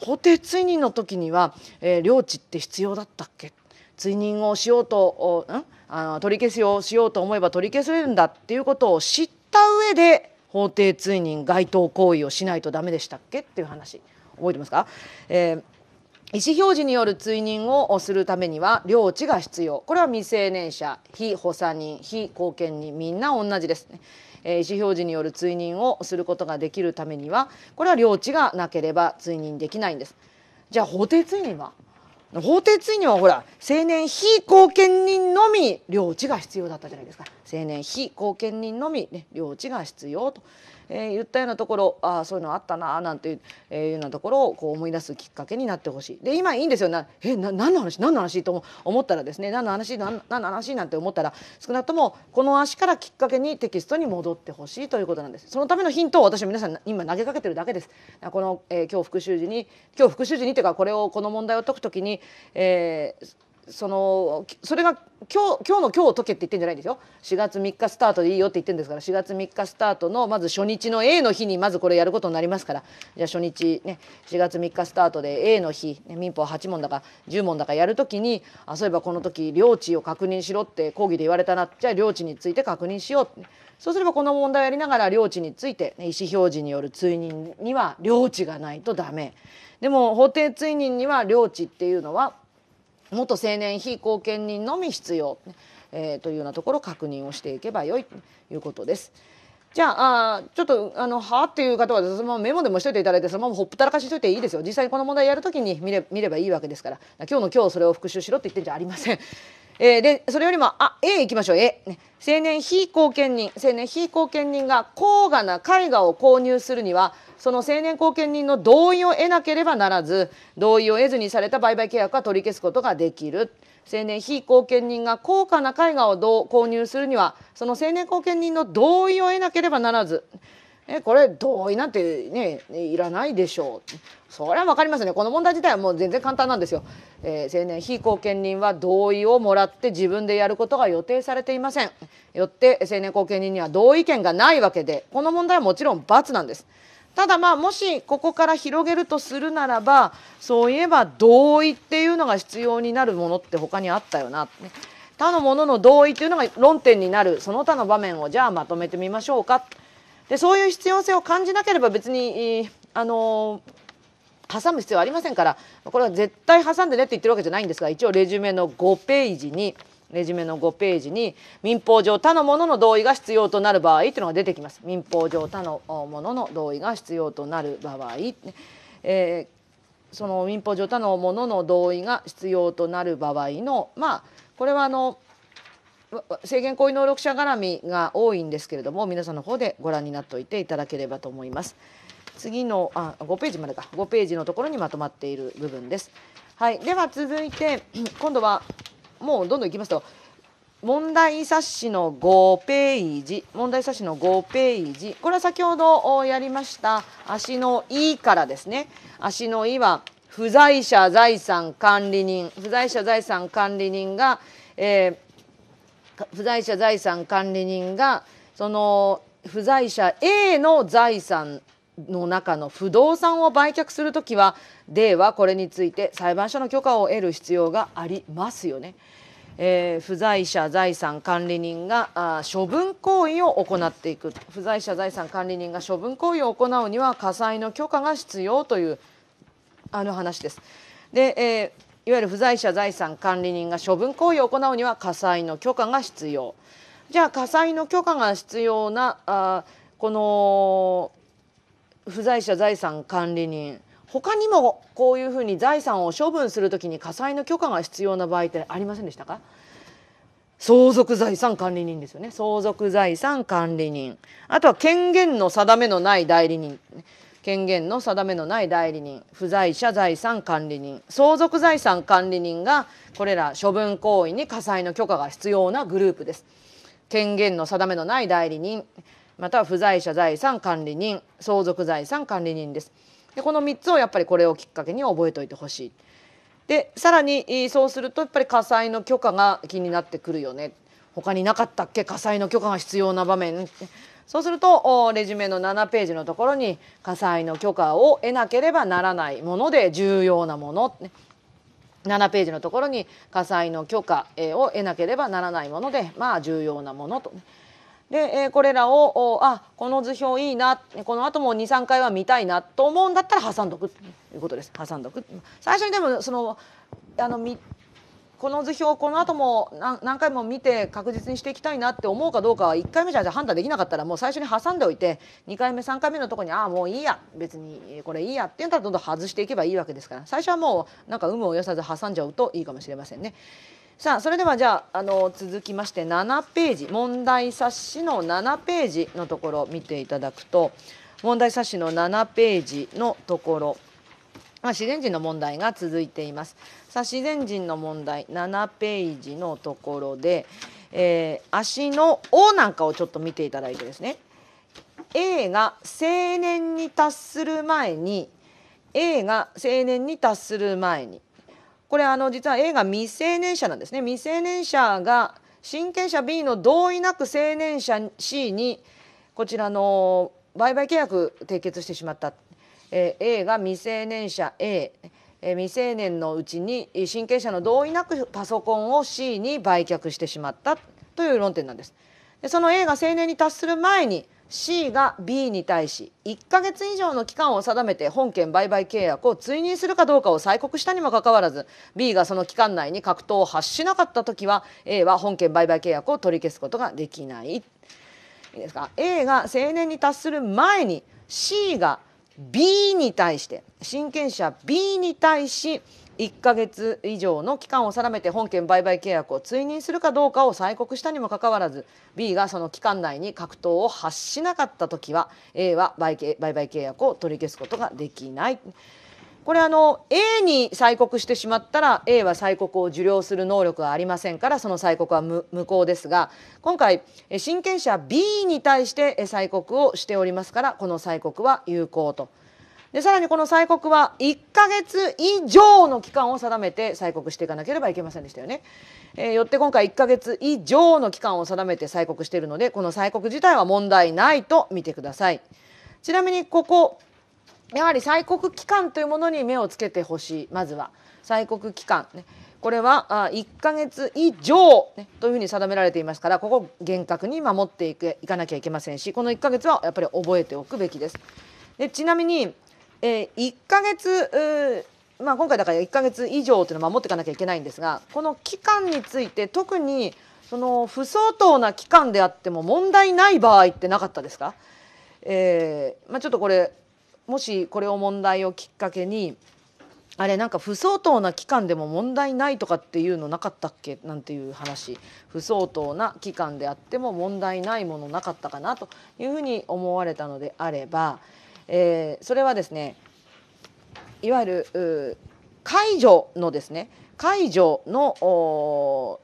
法定追認の時には、えー、領地って必要だったっけ追認をしようとんあの取り消しをしようと思えば取り消せるんだっていうことを知った上で法定追認該当行為をしないとダメでしたっけっていう話覚えてますか、えー意思表示による追認をするためには領地が必要これは未成年者非補佐人非後見人みんな同じですね、えー、意思表示による追認をすることができるためにはこれは領地がなければ追認できないんですじゃあ法定追認は法定追にはほら青年非後見人のみ領地が必要だったじゃないですか青年非後見人のみ、ね、領地が必要とえー、言ったようなところあそういうのあったななんていう,、えー、いうようなところをこう思い出すきっかけになってほしい。で今いいんですよなえな何の話何の話と思ったらですね何の話何の話なんて思ったら少なくともこの足からきっかけにテキストに戻ってほしいということなんです。そのためのヒントを私は皆さん今投げかけてるだけです。この、えー、今日復習時に今日復習時にというかこれをこの問題を解くときに、えー、そのそれが今日今日の今日を解けって言ってんじゃないんですよ4月3日スタートでいいよって言ってるんですから4月3日スタートのまず初日の A の日にまずこれやることになりますからじゃあ初日ね4月3日スタートで A の日、ね、民法8問だか10問だかやるときにあそういえばこの時領地を確認しろって講義で言われたなじゃあ領地について確認しよう、そうすればこの問題をやりながら領地について、ね、意思表示による追認には領地がないとダメでも法定追認には領地っていうのは元青年非公権人のみ必要、えー、というようなところ確認をしていけばよいということです。じゃああちょっとあのはあっていう方はそのままメモでもしといていただいてそのままほっぷたらかしといていいですよ実際にこの問題やるときに見れ見ればいいわけですから今日の今日それを復習しろって言ってんじゃありません。えー、でそれよりもあ A いきましょう A、ね、青年非貢献人青年非貢献人が高価な絵画を購入するにはその成年後見人の同意を得なければならず同意を得ずにされた売買契約は取り消すことができる。成年非後見人が高価な絵画をどう購入するにはその成年後見人の同意を得なければならずえこれ同意なんてねいらないでしょうそれは分かりますねこの問題自体はもう全然簡単なんですよ、えー、青年非後見人は同意をもらって自分でやることが予定されていませんよって成年後見人には同意権がないわけでこの問題はもちろん罰なんですただまあもしここから広げるとするならばそういえば同意っていうのが必要になるものって他にあったよなね、他のものの同意っていうのが論点になるその他の場面をじゃあまとめてみましょうかでそういう必要性を感じなければ別にあの挟む必要はありませんからこれは絶対挟んでねって言ってるわけじゃないんですが一応レジュメの5ページに「レジュメの5ページに民法上他の者のの同意が必要となる場合というのが出てきます民法上他の者のの同意が必要となる場合、えー、その民法上他の者の同意が必要となる場合のまあこれはあの制限行為能力者絡みが多いんですけれども皆さんの方でご覧になっておいていただければと思います。次のあ5ページまでか5ページのところにまとまっている部分です。はい、では続いて今度はもうどんどんいきますと問題冊子の5ページ問題冊子の5ページこれは先ほどやりました足の「い」からですね足の「い」は不在者財産管理人不在者財産管理人が、えー、不在者財産管理人がその不在者 A の財産の中の不動産を売却するときは例はこれについて裁判所の許可を得る必要がありますよね。えー、不在者財産管理人があ処分行為を行っていく不在者財産管理人が処分行為を行うには火災の許可が必要というあの話です。で、えー、いわゆる不在者財産管理人が処分行為を行うには火災の許可が必要。じゃあ火災の許可が必要なあこの不在者財産管理人他にもこういうふうに財産を処分するときに火災の許可が必要な場合ってありませんでしたか相続財産管理人ですよね相続財産管理人あとは権限の定めのない代理人権限の定めのない代理人不在者財産管理人相続財産管理人がこれら処分行為に火災の許可が必要なグループです。権限の定めのない代理人または不在者財産管理人相続財産管理人ですでこの3つをやっぱりこれをきっかけに覚えておいてほしいでさらにそうするとやっぱり火災の許可が気になってくるよね他になかったっけ火災の許可が必要な場面そうするとレジュメの7ページのところに火災の許可を得なければならないもので重要なもの7ページのところに火災の許可を得なければならないものでまあ重要なものと。で、えー、これらをあこの図表いいなこの後も23回は見たいなと思うんだったら挟んどくということです挟んどく最初にでもそのあのみこの図表この後も何何回も見て確実にしていきたいなって思うかどうかは1回目じゃ判断できなかったらもう最初に挟んでおいて2回目3回目のとこにああもういいや別にこれいいやって言ったらどんどん外していけばいいわけですから最初はもうなんか有無を言わさず挟んじゃうといいかもしれませんね。さあそれではじゃああの続きまして7ページ問題冊子の7ページのところを見ていただくと問題冊子の7ページのところ、まあ、自然人の問題が続いています。さあ自然人の問題7ページのところで、えー、足の「O」なんかをちょっと見ていただいてですね A が青年に達する前に A が青年に達する前にこれあの実は A が未成年者なんですね未成年者が親権者 B の同意なく成年者 C にこちらの売買契約締結してしまった、えー、A が未成年者 A え未成年のうちに親権者の同意なくパソコンを C に売却してしまったという論点なんです。でその A が成年に達する前に C が B に対し1ヶ月以上の期間を定めて本件売買契約を追認するかどうかを催告したにもかかわらず B がその期間内に格闘を発しなかった時は A は本件売買契約を取り消すことができない。いいですか A が成年に達する前に C が B に対して親権者 B に対し1ヶ月以上の期間を定めて本件売買契約を追認するかどうかを催告したにもかかわらず B がその期間内に格闘を発しなかった時は A は売買契約を取り消すことができない。これあの A に催告してしまったら A は催告を受領する能力はありませんからその催告は無効ですが今回親権者 B に対して催告をしておりますからこの催告は有効と。でさらにこの催告は1ヶ月以上の期間を定めて催告していかなければいけませんでしたよね。えー、よって今回1ヶ月以上の期間を定めて催告しているのでこの催告自体は問題ないと見てください。ちなみにここやはり催告期間というものに目をつけてほしいまずは催告期間、ね、これは1ヶ月以上、ね、というふうに定められていますからここ厳格に守っていくいかなきゃいけませんしこの1ヶ月はやっぱり覚えておくべきです。でちなみにえー、1ヶ月まあ、今回だから1ヶ月以上というのを守っていかなきゃいけないんですがこの期間について特にその不相当な期間であっても問題ない場合ってなかったですか、えーまあ、ちょっとこれもしこれを問題をきっかけにあれなんか不相当な期間でも問題ないとかっていうのなかったっけなんていう話不相当な期間であっても問題ないものなかったかなというふうに思われたのであれば、えー、それはですねいわゆる解除のですね解除の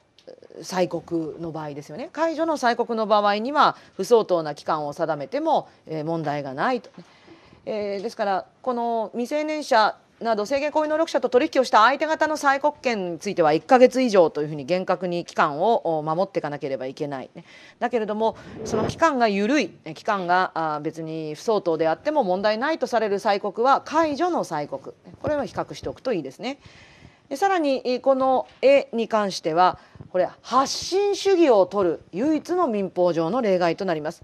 催告の場合ですよね解除の催告の場合には不相当な期間を定めてもえ問題がないと。えー、ですからこの未成年者など制限行為能力者と取引をした相手方の催告権については1か月以上というふうに厳格に期間を守っていかなければいけない、ね、だけれどもその期間が緩い期間が別に不相当であっても問題ないとされる催告は解除の催告これは比較しておくといいですね。でさらにこの絵に関してはこれ発信主義を取る唯一の民法上の例外となります。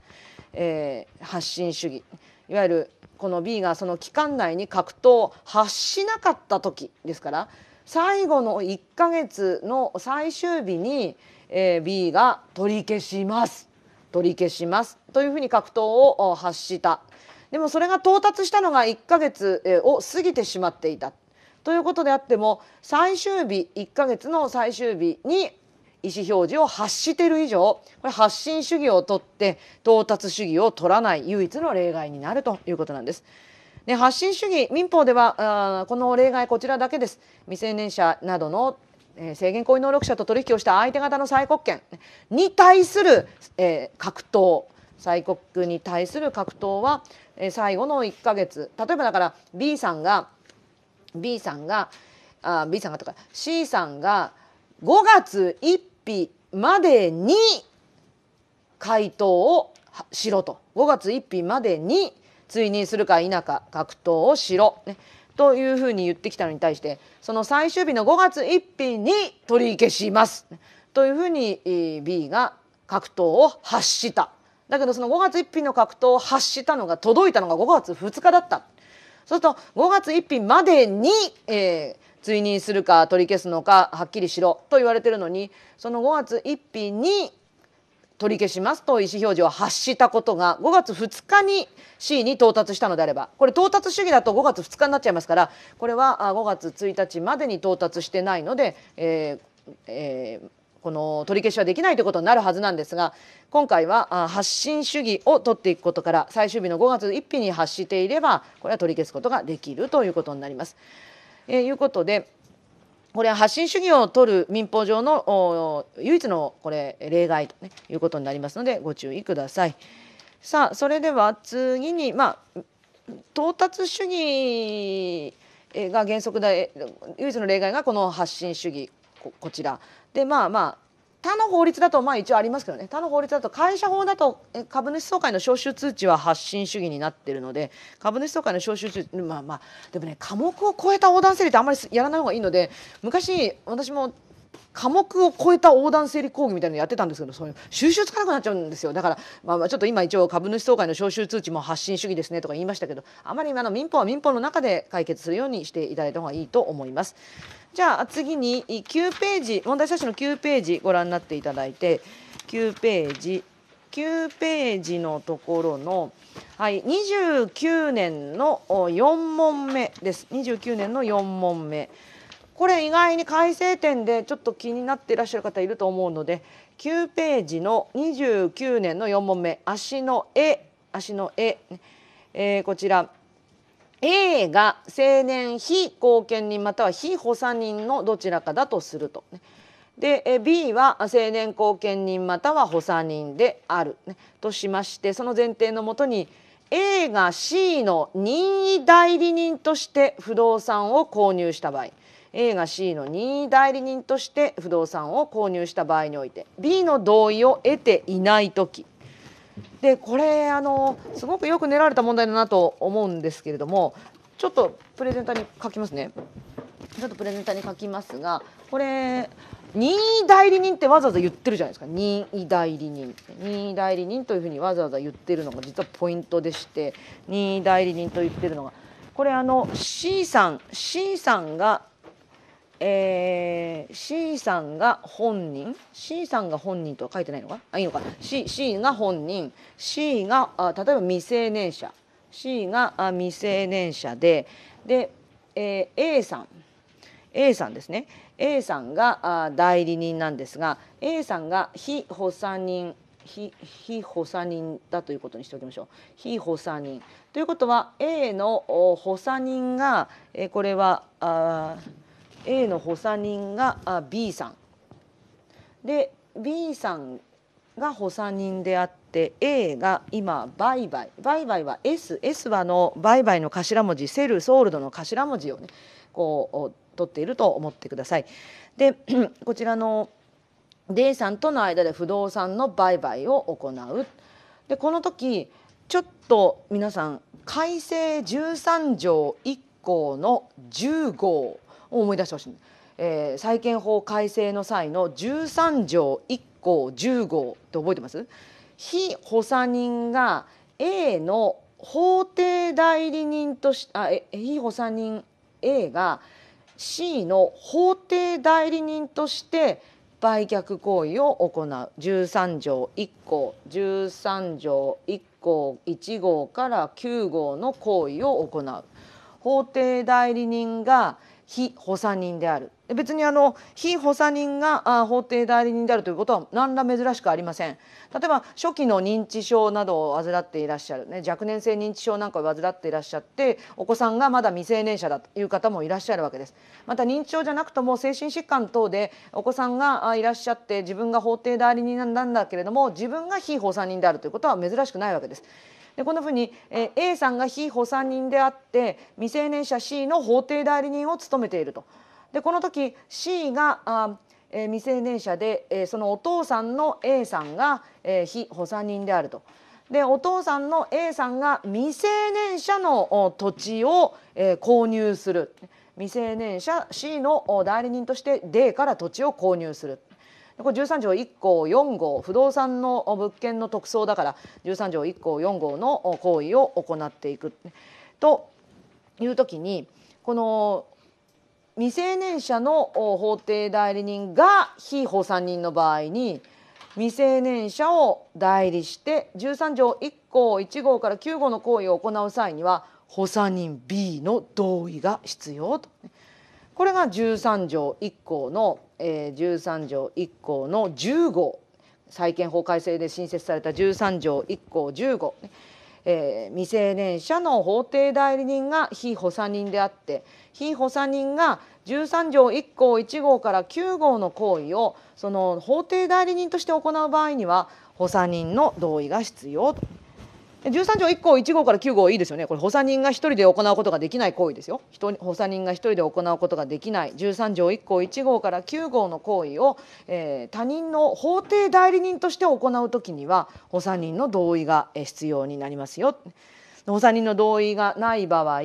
えー、発信主義いわゆるこの B がその期間内に格闘を発しなかった時ですから最後の1ヶ月の最終日に、えー、B が取り消します取り消しますというふうに格闘を発したでもそれが到達したのが1ヶ月を過ぎてしまっていたということであっても最終日1ヶ月の最終日に意思表示を発してる以上これ発信主義をとって到達主義を取らない唯一の例外になるということなんです。で発信主義民法ではあこの例外こちらだけです未成年者などの、えー、制限行為能力者と取引をした相手方の再国権に対する、えー、格闘再国に対する格闘は、えー、最後の1ヶ月例えばだから B さんが B さんがあ B さんがとか C さんが5月1日までに回答をしろと5月1日までに追認するか否か格闘をしろ、ね、というふうに言ってきたのに対してその最終日の5月1日に取り消します、というふうに B が格闘を発した。だけどその5月1日の格闘を発したのが届いたのが5月2日だった。そうすると5月1日までに、えー、追認するか取り消すのかはっきりしろと言われてるのにその5月1日に取り消しますと意思表示を発したことが5月2日に C に到達したのであればこれ到達主義だと5月2日になっちゃいますからこれは5月1日までに到達してないので、えーえー、この取り消しはできないということになるはずなんですが今回は発信主義を取っていくことから最終日の5月1日に発していればこれは取り消すことができるということになります。えー、いうことでこれは発信主義を取る民法上の唯一のこれ例外と、ね、いうことになりますのでご注意ください。さあそれでは次に、まあ、到達主義が原則で唯一の例外がこの発信主義こちらでまあまあ他の法律だとまあ一応ありますけどね他の法律だと会社法だと株主総会の招集通知は発信主義になってるので株主総会の招集通知まあまあでもね科目を超えた横断整理ってあんまりやらない方がいいので昔私も科目を超えた横断整理講義みたいなのやってたんですけどそういう収集つかなくなっちゃうんですよだから、まあ、ちょっと今一応株主総会の招集通知も発信主義ですねとか言いましたけどあまり今の民法は民法の中で解決するようにしていただいた方がいいと思います。じゃあ次に9ページ問題冊子の9ページご覧になっていただいて9ページ9ページのところの、はい、29年の4問目です29年の4問目。これ意外に改正点でちょっと気になっていらっしゃる方いると思うので9ページの29年の4問目足の絵足の絵、えー、こちら A が青年非後見人または非補佐人のどちらかだとすると、ね。で B は青年後見人または補佐人である、ね、としましてその前提のもとに A が C の任意代理人として不動産を購入した場合 A が C の任意代理人として不動産を購入した場合において B の同意を得ていない時でこれあのすごくよく練られた問題だなと思うんですけれどもちょっとプレゼンターに書きますねちょっとプレゼンターに書きますがこれ任意代理人ってわざわざ言ってるじゃないですか任意代理人任意代理人というふうにわざわざ言ってるのが実はポイントでして任意代理人と言ってるのがこれあの C さん C さんがえー、C さんが本人 C さんが本人とは書いてないのかあいいのか C, C が本人 C があ例えば未成年者 C があ未成年者でで、えー、A さん A さんですね A さんがあ代理人なんですが A さんが非補佐人非非補佐人だということにしておきましょう非補佐人ということは A の補佐人が、えー、これはあ A の補佐人があ B さんで B さんが補佐人であって A が今売買売買は SS はの売買の頭文字セルソールドの頭文字をねこう取っていると思ってください。で [CLEARS THROAT] こちらの D さんとの間で不動産の売買を行う。でこの時ちょっと皆さん改正13条1項の10号を思い出してほしい、えー、債権法改正の際の13条1項10号って覚えてます被補佐人が A の法定代理人としあ被補佐人 A が C の法定代理人として売却行為を行う13条1項13条1項1号から9号の行為を行う法定代理人が非補佐人である別にあの非補佐人が法定代理人であるということは何ら珍しくありません例えば初期の認知症などを患っていらっしゃる、ね、若年性認知症なんかを患っていらっしゃってお子さんがまだ未成年者だという方もいらっしゃるわけですまた認知症じゃなくとも精神疾患等でお子さんがいらっしゃって自分が法定代理人なんだけれども自分が非補佐人であるということは珍しくないわけですでこんなふうに、え A さんが被補佐人であって未成年者 C の法定代理人を務めていると。でこの時 C があ、え未成年者で、えそのお父さんの A さんが、え被補佐人であると。でお父さんの A さんが未成年者の土地を、え購入する未成年者 C の代理人として D から土地を購入するこれ13条1項4号不動産の物件の特捜だから13条1項4号の行為を行っていくという時にこの未成年者の法定代理人が被保佐人の場合に未成年者を代理して13条1項1号から9号の行為を行う際には補佐人 B の同意が必要とこれが13条1項の13条1項の10号債権法改正で新設された13条1項10号、えー、未成年者の法定代理人が被補佐人であって被補佐人が13条1項1号から9号の行為をその法定代理人として行う場合には補佐人の同意が必要と。13条1項1号から9号いいですよねこれ補佐人が1人で行うことができない行為ですよ人補佐人が1人で行うことができない13条1項1号から9号の行為を、えー、他人の法定代理人として行う時には補佐人の同意が必要になりますよ。補佐人の同意がない場合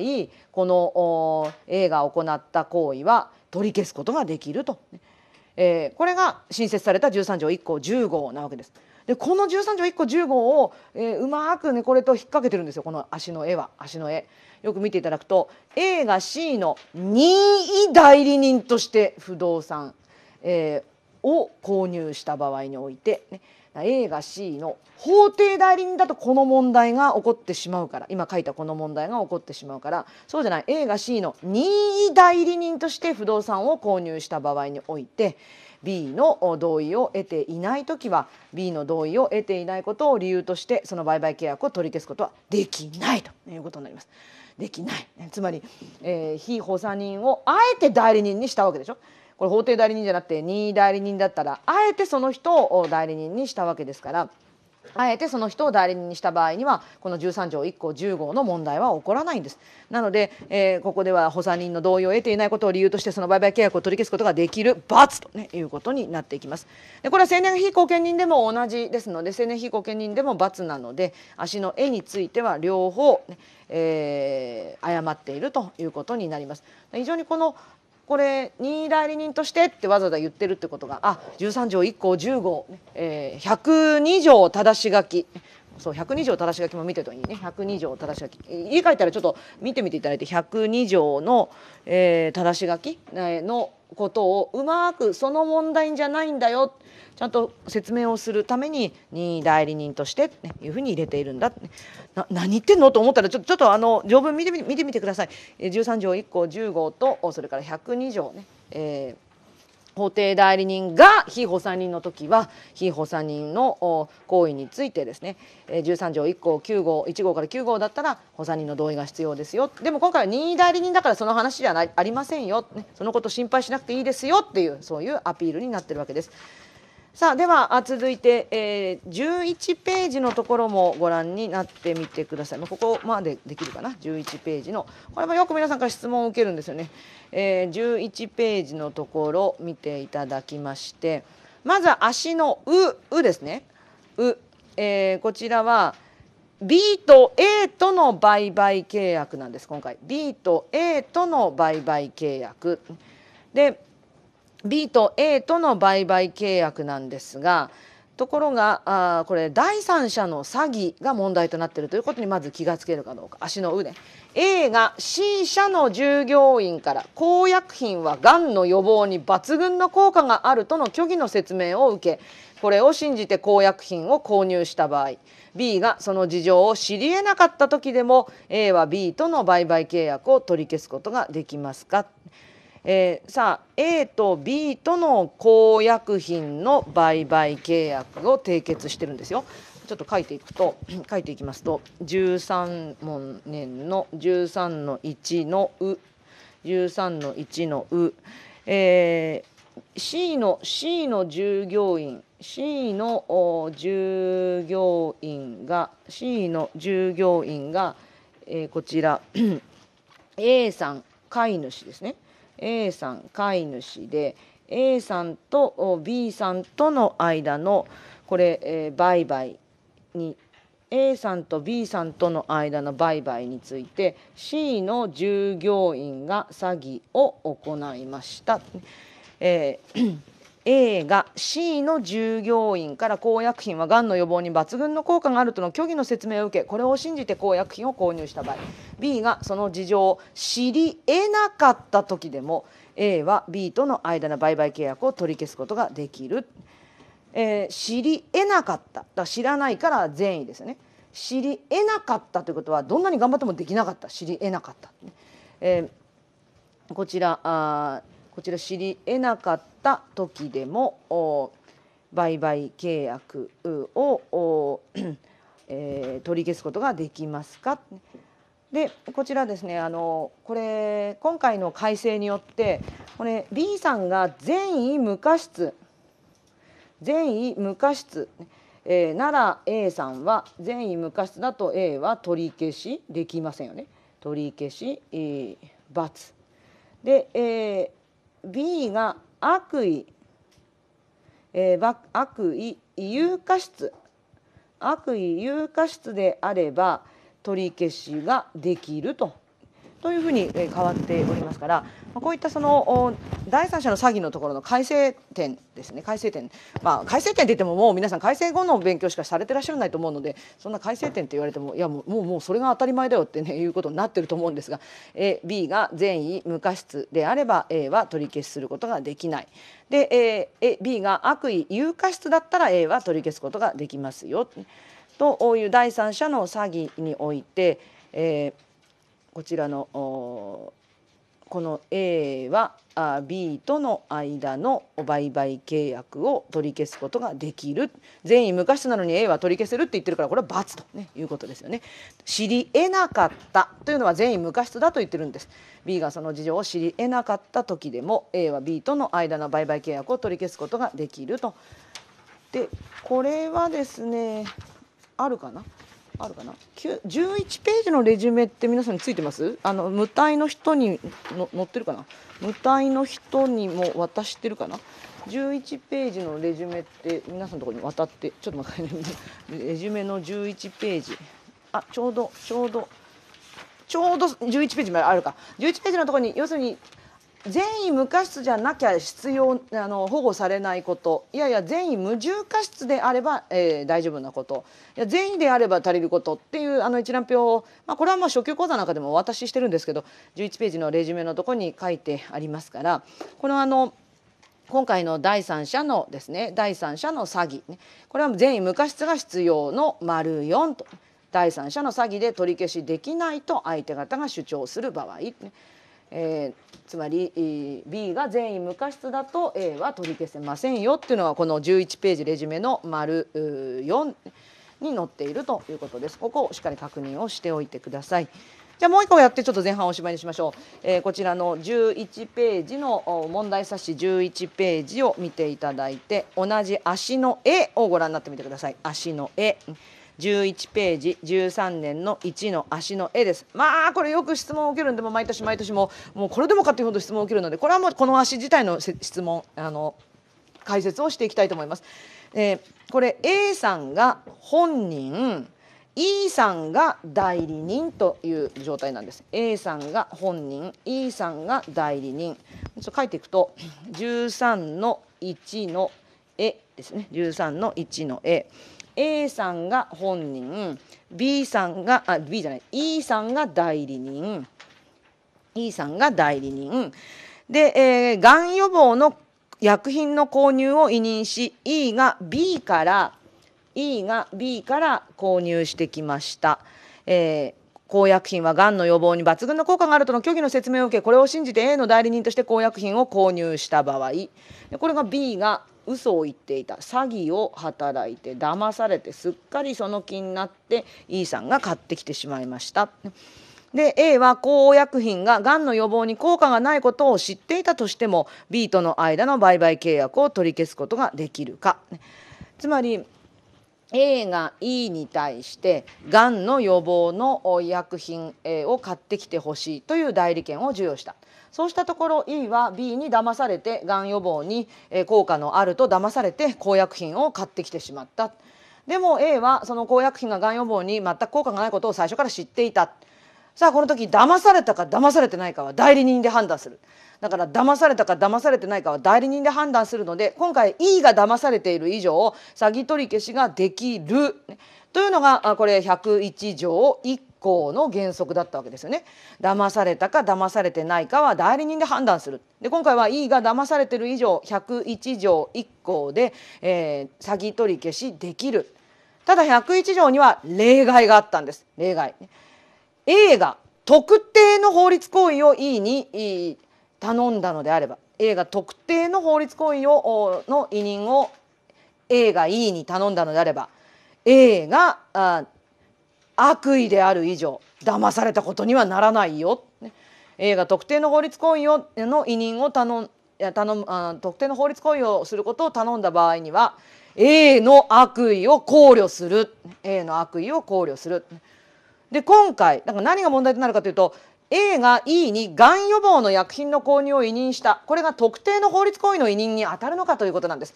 この A が行った行為は取り消すことができると、えー、これが新設された13条1項10号なわけです。でこの13条1個15を、えー、うまくねこれと引っ掛けてるんですよこの足の絵は足の絵。よく見ていただくと A が C の任意代理人として不動産、えー、を購入した場合において、ね、A が C の法定代理人だとこの問題が起こってしまうから今書いたこの問題が起こってしまうからそうじゃない A が C の任意代理人として不動産を購入した場合において B の同意を得ていない時は B の同意を得ていないことを理由としてその売買契約を取り消すことはできないということになります。できないつまり、えー、非補佐人をあえて代理人にしたわけでしょ。これ法定代理人じゃなくて任意代理人だったらあえてその人を代理人にしたわけですから。あえてその人を代理人にした場合にはこの13条1項10号の問題は起こらないんです。なので、えー、ここでは補佐人の同意を得ていないことを理由としてその売買契約を取り消すことができる罰と、ね、いうことになっていきます。でこれは成年非後見人でも同じですので成年非後見人でも罰なので足の絵については両方、ね、えー、誤っているということになります。非常にこのこれ任意代理人としてってわざわざ言ってるってことがあ13条1項10号、えー、102条正し書きそう102条正し書きも見てるといいね102条正し書き家帰ったらちょっと見てみていただいて102条の、えー、正し書きのことをうまくその問題じゃないんだよちゃんと説明をするために任意代理人として、ね、いうふうに入れているんだな何言ってんのと思ったらちょちょっとあの条文見てみ見てみてください13条1項10号とそれから102条ね、えー法定代理人が被補佐人の時は被補佐人の行為についてですね13条1項9号1号から9号だったら補佐人の同意が必要ですよでも今回は任意代理人だからその話じゃありませんよ、ね、そのこと心配しなくていいですよっていうそういうアピールになってるわけです。さあでは続いて、えー、11ページのところもご覧になってみてください、まあ、ここまでできるかな11ページのこれもよく皆さんから質問を受けるんですよね、えー、11ページのところ見ていただきましてまずは足の「う」「う」ですね「う」えー、こちらは B と A との売買契約なんです今回 B と A との売買契約で B と A との売買契約なんですがところがあこれ第三者の詐欺が問題となっているということにまず気がつけるかどうか足の上、A が C 社の従業員から公薬品はがんの予防に抜群の効果があるとの虚偽の説明を受けこれを信じて公薬品を購入した場合 B がその事情を知り得なかった時でも A は B との売買契約を取り消すことができますかえー、さあ A と B との公約品の売買契約を締結してるんですよ。ちょっと書いていくと [CLEARS THROAT] 書いていきますと13問年の13の1のう13の1のう、えー、C の C の従業員 C の従業員が C の従業員が、えー、こちら [CLEARS THROAT] A さん飼い主ですね A さん飼い主で A さんと B さんとの間のこれ、え売買に A さんと B さんとの間の売買について C の従業員が詐欺を行いました。えー A が C の従業員から公薬品はがんの予防に抜群の効果があるとの虚偽の説明を受けこれを信じて公薬品を購入した場合 B がその事情を知り得なかった時でも A は B との間の売買契約を取り消すことができる、えー、知り得なかっただから知らないから善意ですね知り得なかったということはどんなに頑張ってもできなかった知り得なかった、えー、こちらあこちら知り得なかった時でも売買契約を、[CLEARS THROAT] えー、取り消すことができますかでこちらですねあのこれ今回の改正によってこれ B さんが善意無過失善意無過失、えー、なら A さんは善意無過失だと A は取り消しできませんよね取り消し、えー、×で、えー B が悪意、えー、悪意有価質悪意有価質であれば取り消しができるとというふうに変わっておりますからこういったその第三者の詐欺のところの改正点ですね改正点まあ改正点ってってももう皆さん改正後の勉強しかされてらっしゃらないと思うのでそんな改正点って言われてもいやもうもうもうそれが当たり前だよってね [LAUGHS] いうことになってると思うんですが A B が善意無過失であれば A は取り消しすることができないで A B が悪意有過失だったら A は取り消すことができますよという第三者の詐欺において、えーこちらのこの A は B との間の売買契約を取り消すことができる善意無価値なのに A は取り消せるって言ってるからこれは罰と、ね、いうことですよね知り得なかったというのは善意無価値だと言ってるんです B がその事情を知り得なかった時でも A は B との間の売買契約を取り消すことができるとでこれはですねあるかなあるかな11ページのレジュメって皆さんについてますあの無体の人にの載ってるかな無体の人にも渡してるかな11ページのレジュメって皆さんのところに渡ってちょっと待って、ね、[LAUGHS] レジュメの11ページあちょうどちょうどちょうど11ページまであるか11ページのところに要するに善意無過失じゃなきゃ必要あの保護されないこといやいや善意無重過失であれば、えー、大丈夫なこといや善意であれば足りることっていうあの一覧表を、まあ、これはまあ初級講座なんかでもお渡ししてるんですけど11ページのレジュメのとこに書いてありますからこのあの今回の第三者のですね第三者の詐欺、ね、これは善意無過失が必要の丸4と第三者の詐欺で取り消しできないと相手方が主張する場合、えー、つまり B が善意無過失だと A は取り消せませんよっていうのがこの11ページレジュメの丸4に載っているということです。ここをしっかり確認をしておいてください。じゃあもう一個やってちょっと前半おしまいにしましょう。えー、こちらの11ページの問題冊子11ページを見ていただいて同じ足の絵をご覧になってみてください。足の絵。11ページ13年の1の足の絵ですまあこれよく質問を受けるんでも毎年毎年ももうこれでもかっていうほど質問を受けるのでこれはもうこの足自体の質問あの解説をしていきたいと思います。えー、これ A さんが本人 E さんが代理人という状態なんです A さんが本人 E さんが代理人ちょっと書いていくと13の1の絵ですね13の1の絵 A さんが本人 B さんがあ B じゃない E さんが代理人 E さんが代理人で、えー、が予防の薬品の購入を委任し E が B から E が B から購入してきました。えー公薬品はがんの予防に抜群の効果があるとの虚偽の説明を受けこれを信じて A の代理人として公薬品を購入した場合これが B が嘘を言っていた詐欺を働いて騙されてすっかりその気になって E さんが買ってきてしまいました。で A は抗薬品ががんの予防に効果がないことを知っていたとしても B との間の売買契約を取り消すことができるか。つまり A が E に対してがんの予防の医薬品を買ってきてほしいという代理権を授与した。そうしたところ E は B に騙されてがん予防に効果のあると騙されて抗薬品を買ってきてしまった。でも A はその抗薬品ががん予防に全く効果がないことを最初から知っていた。さあこの時騙されたか騙されてないかは代理人で判断するだから騙されたか騙されてないかは代理人で判断するので今回 E が騙されている以上詐欺取り消しができるというのがこれ101条1行の原則だったわけですよね。騙されたか騙されてないかは代理人で判断する。で今回は E が騙されてる以上101条1項で、えー、詐欺取り消しできる。ただ101条には例外があったんです。例外。A が特定の法律行為を E に頼んだのであれば A が特定の法律行為をの委任を A が E に頼んだのであれば A があ悪意である以上騙されたことにはならないよ。ね、映特定の法律行為をの委任を頼ん頼むあ特定の法律行為をすることを頼んだ場合には A の悪意を考慮する A の悪意を考慮する。で今回んか何が問題となるかというと A が E にがん予防の薬品の購入を委任したこれが特定の法律行為の委任に当たるのかということなんです。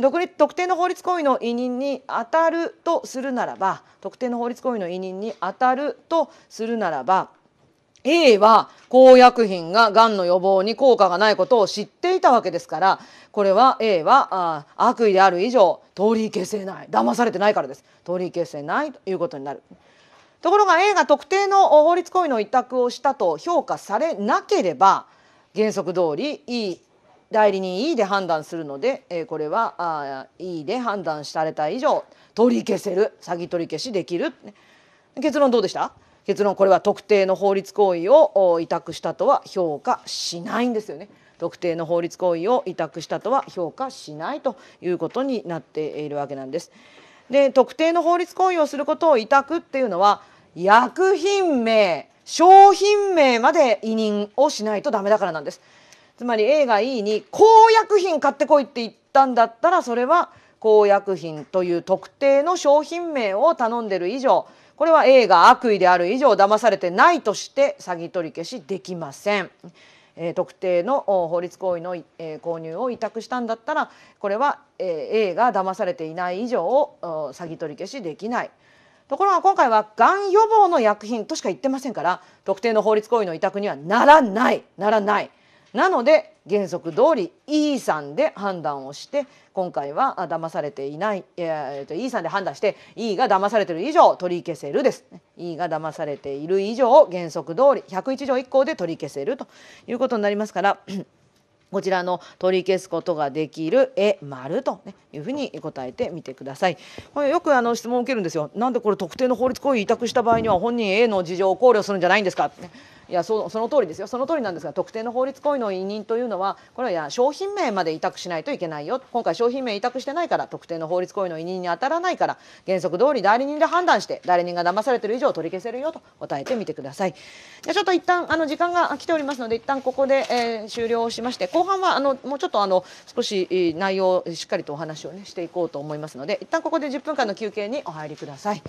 独立特定の法律行為の委任に当たるとするならば特定の法律行為の委任に当たるとするならば A は公薬品ががんの予防に効果がないことを知っていたわけですからこれは A はあ悪意である以上通り消せない騙されてないからです通り消せないということになる。ところが A が特定の法律行為の委託をしたと評価されなければ原則通り E 代理人 E で判断するので、えー、これはあ E で判断された以上取り消せる詐欺取り消しできる結論どうでした結論これは特定の法律行為を委託したとは評価しないんですよね。特定の法律行為を委託したとは評価しないということになっているわけなんです。で特定の法律行為をすることを委託っていうのは薬品名商品名まで委任をしないとダメだからなんです。つまり A が E に公薬品買ってこいって言ったんだったらそれは公薬品という特定の商品名を頼んでる以上これは A が悪意である以上騙されてないとして詐欺取り消しできません。えー、特定の法律行為の、えー、購入を委託したんだったらこれは、えー、A が騙されていない以上を詐欺取り消しできない。ところが今回はがん予防の薬品としか言ってませんから特定の法律行為の委託にはならないならない。なので原則通り E さんで判断をして今回は騙されていない、えー、E さんで判断して E が騙されている以上取り消せるです E が騙されている以上原則通り101条1項で取り消せるということになりますから [CLEARS THROAT] こちらの取り消すことができる絵丸と、いうふうに答えてみてください。これよくあの質問を受けるんですよ。なんでこれ特定の法律行為を委託した場合には本人 A の事情を考慮するんじゃないんですかいやそその通りですよその通りなんですが特定の法律行為の委任というのはこれは商品名まで委託しないといけないよ今回商品名委託してないから特定の法律行為の委任に当たらないから原則通り代理人で判断して代理人が騙されてる以上取り消せるよと答えてみてください。でちょっと一旦あの時間が来ておりますので一旦ここで、えー、終了しまして後半はあのもうちょっとあの少し内容しっかりとお話を、ね、していこうと思いますので一旦ここで10分間の休憩にお入りください。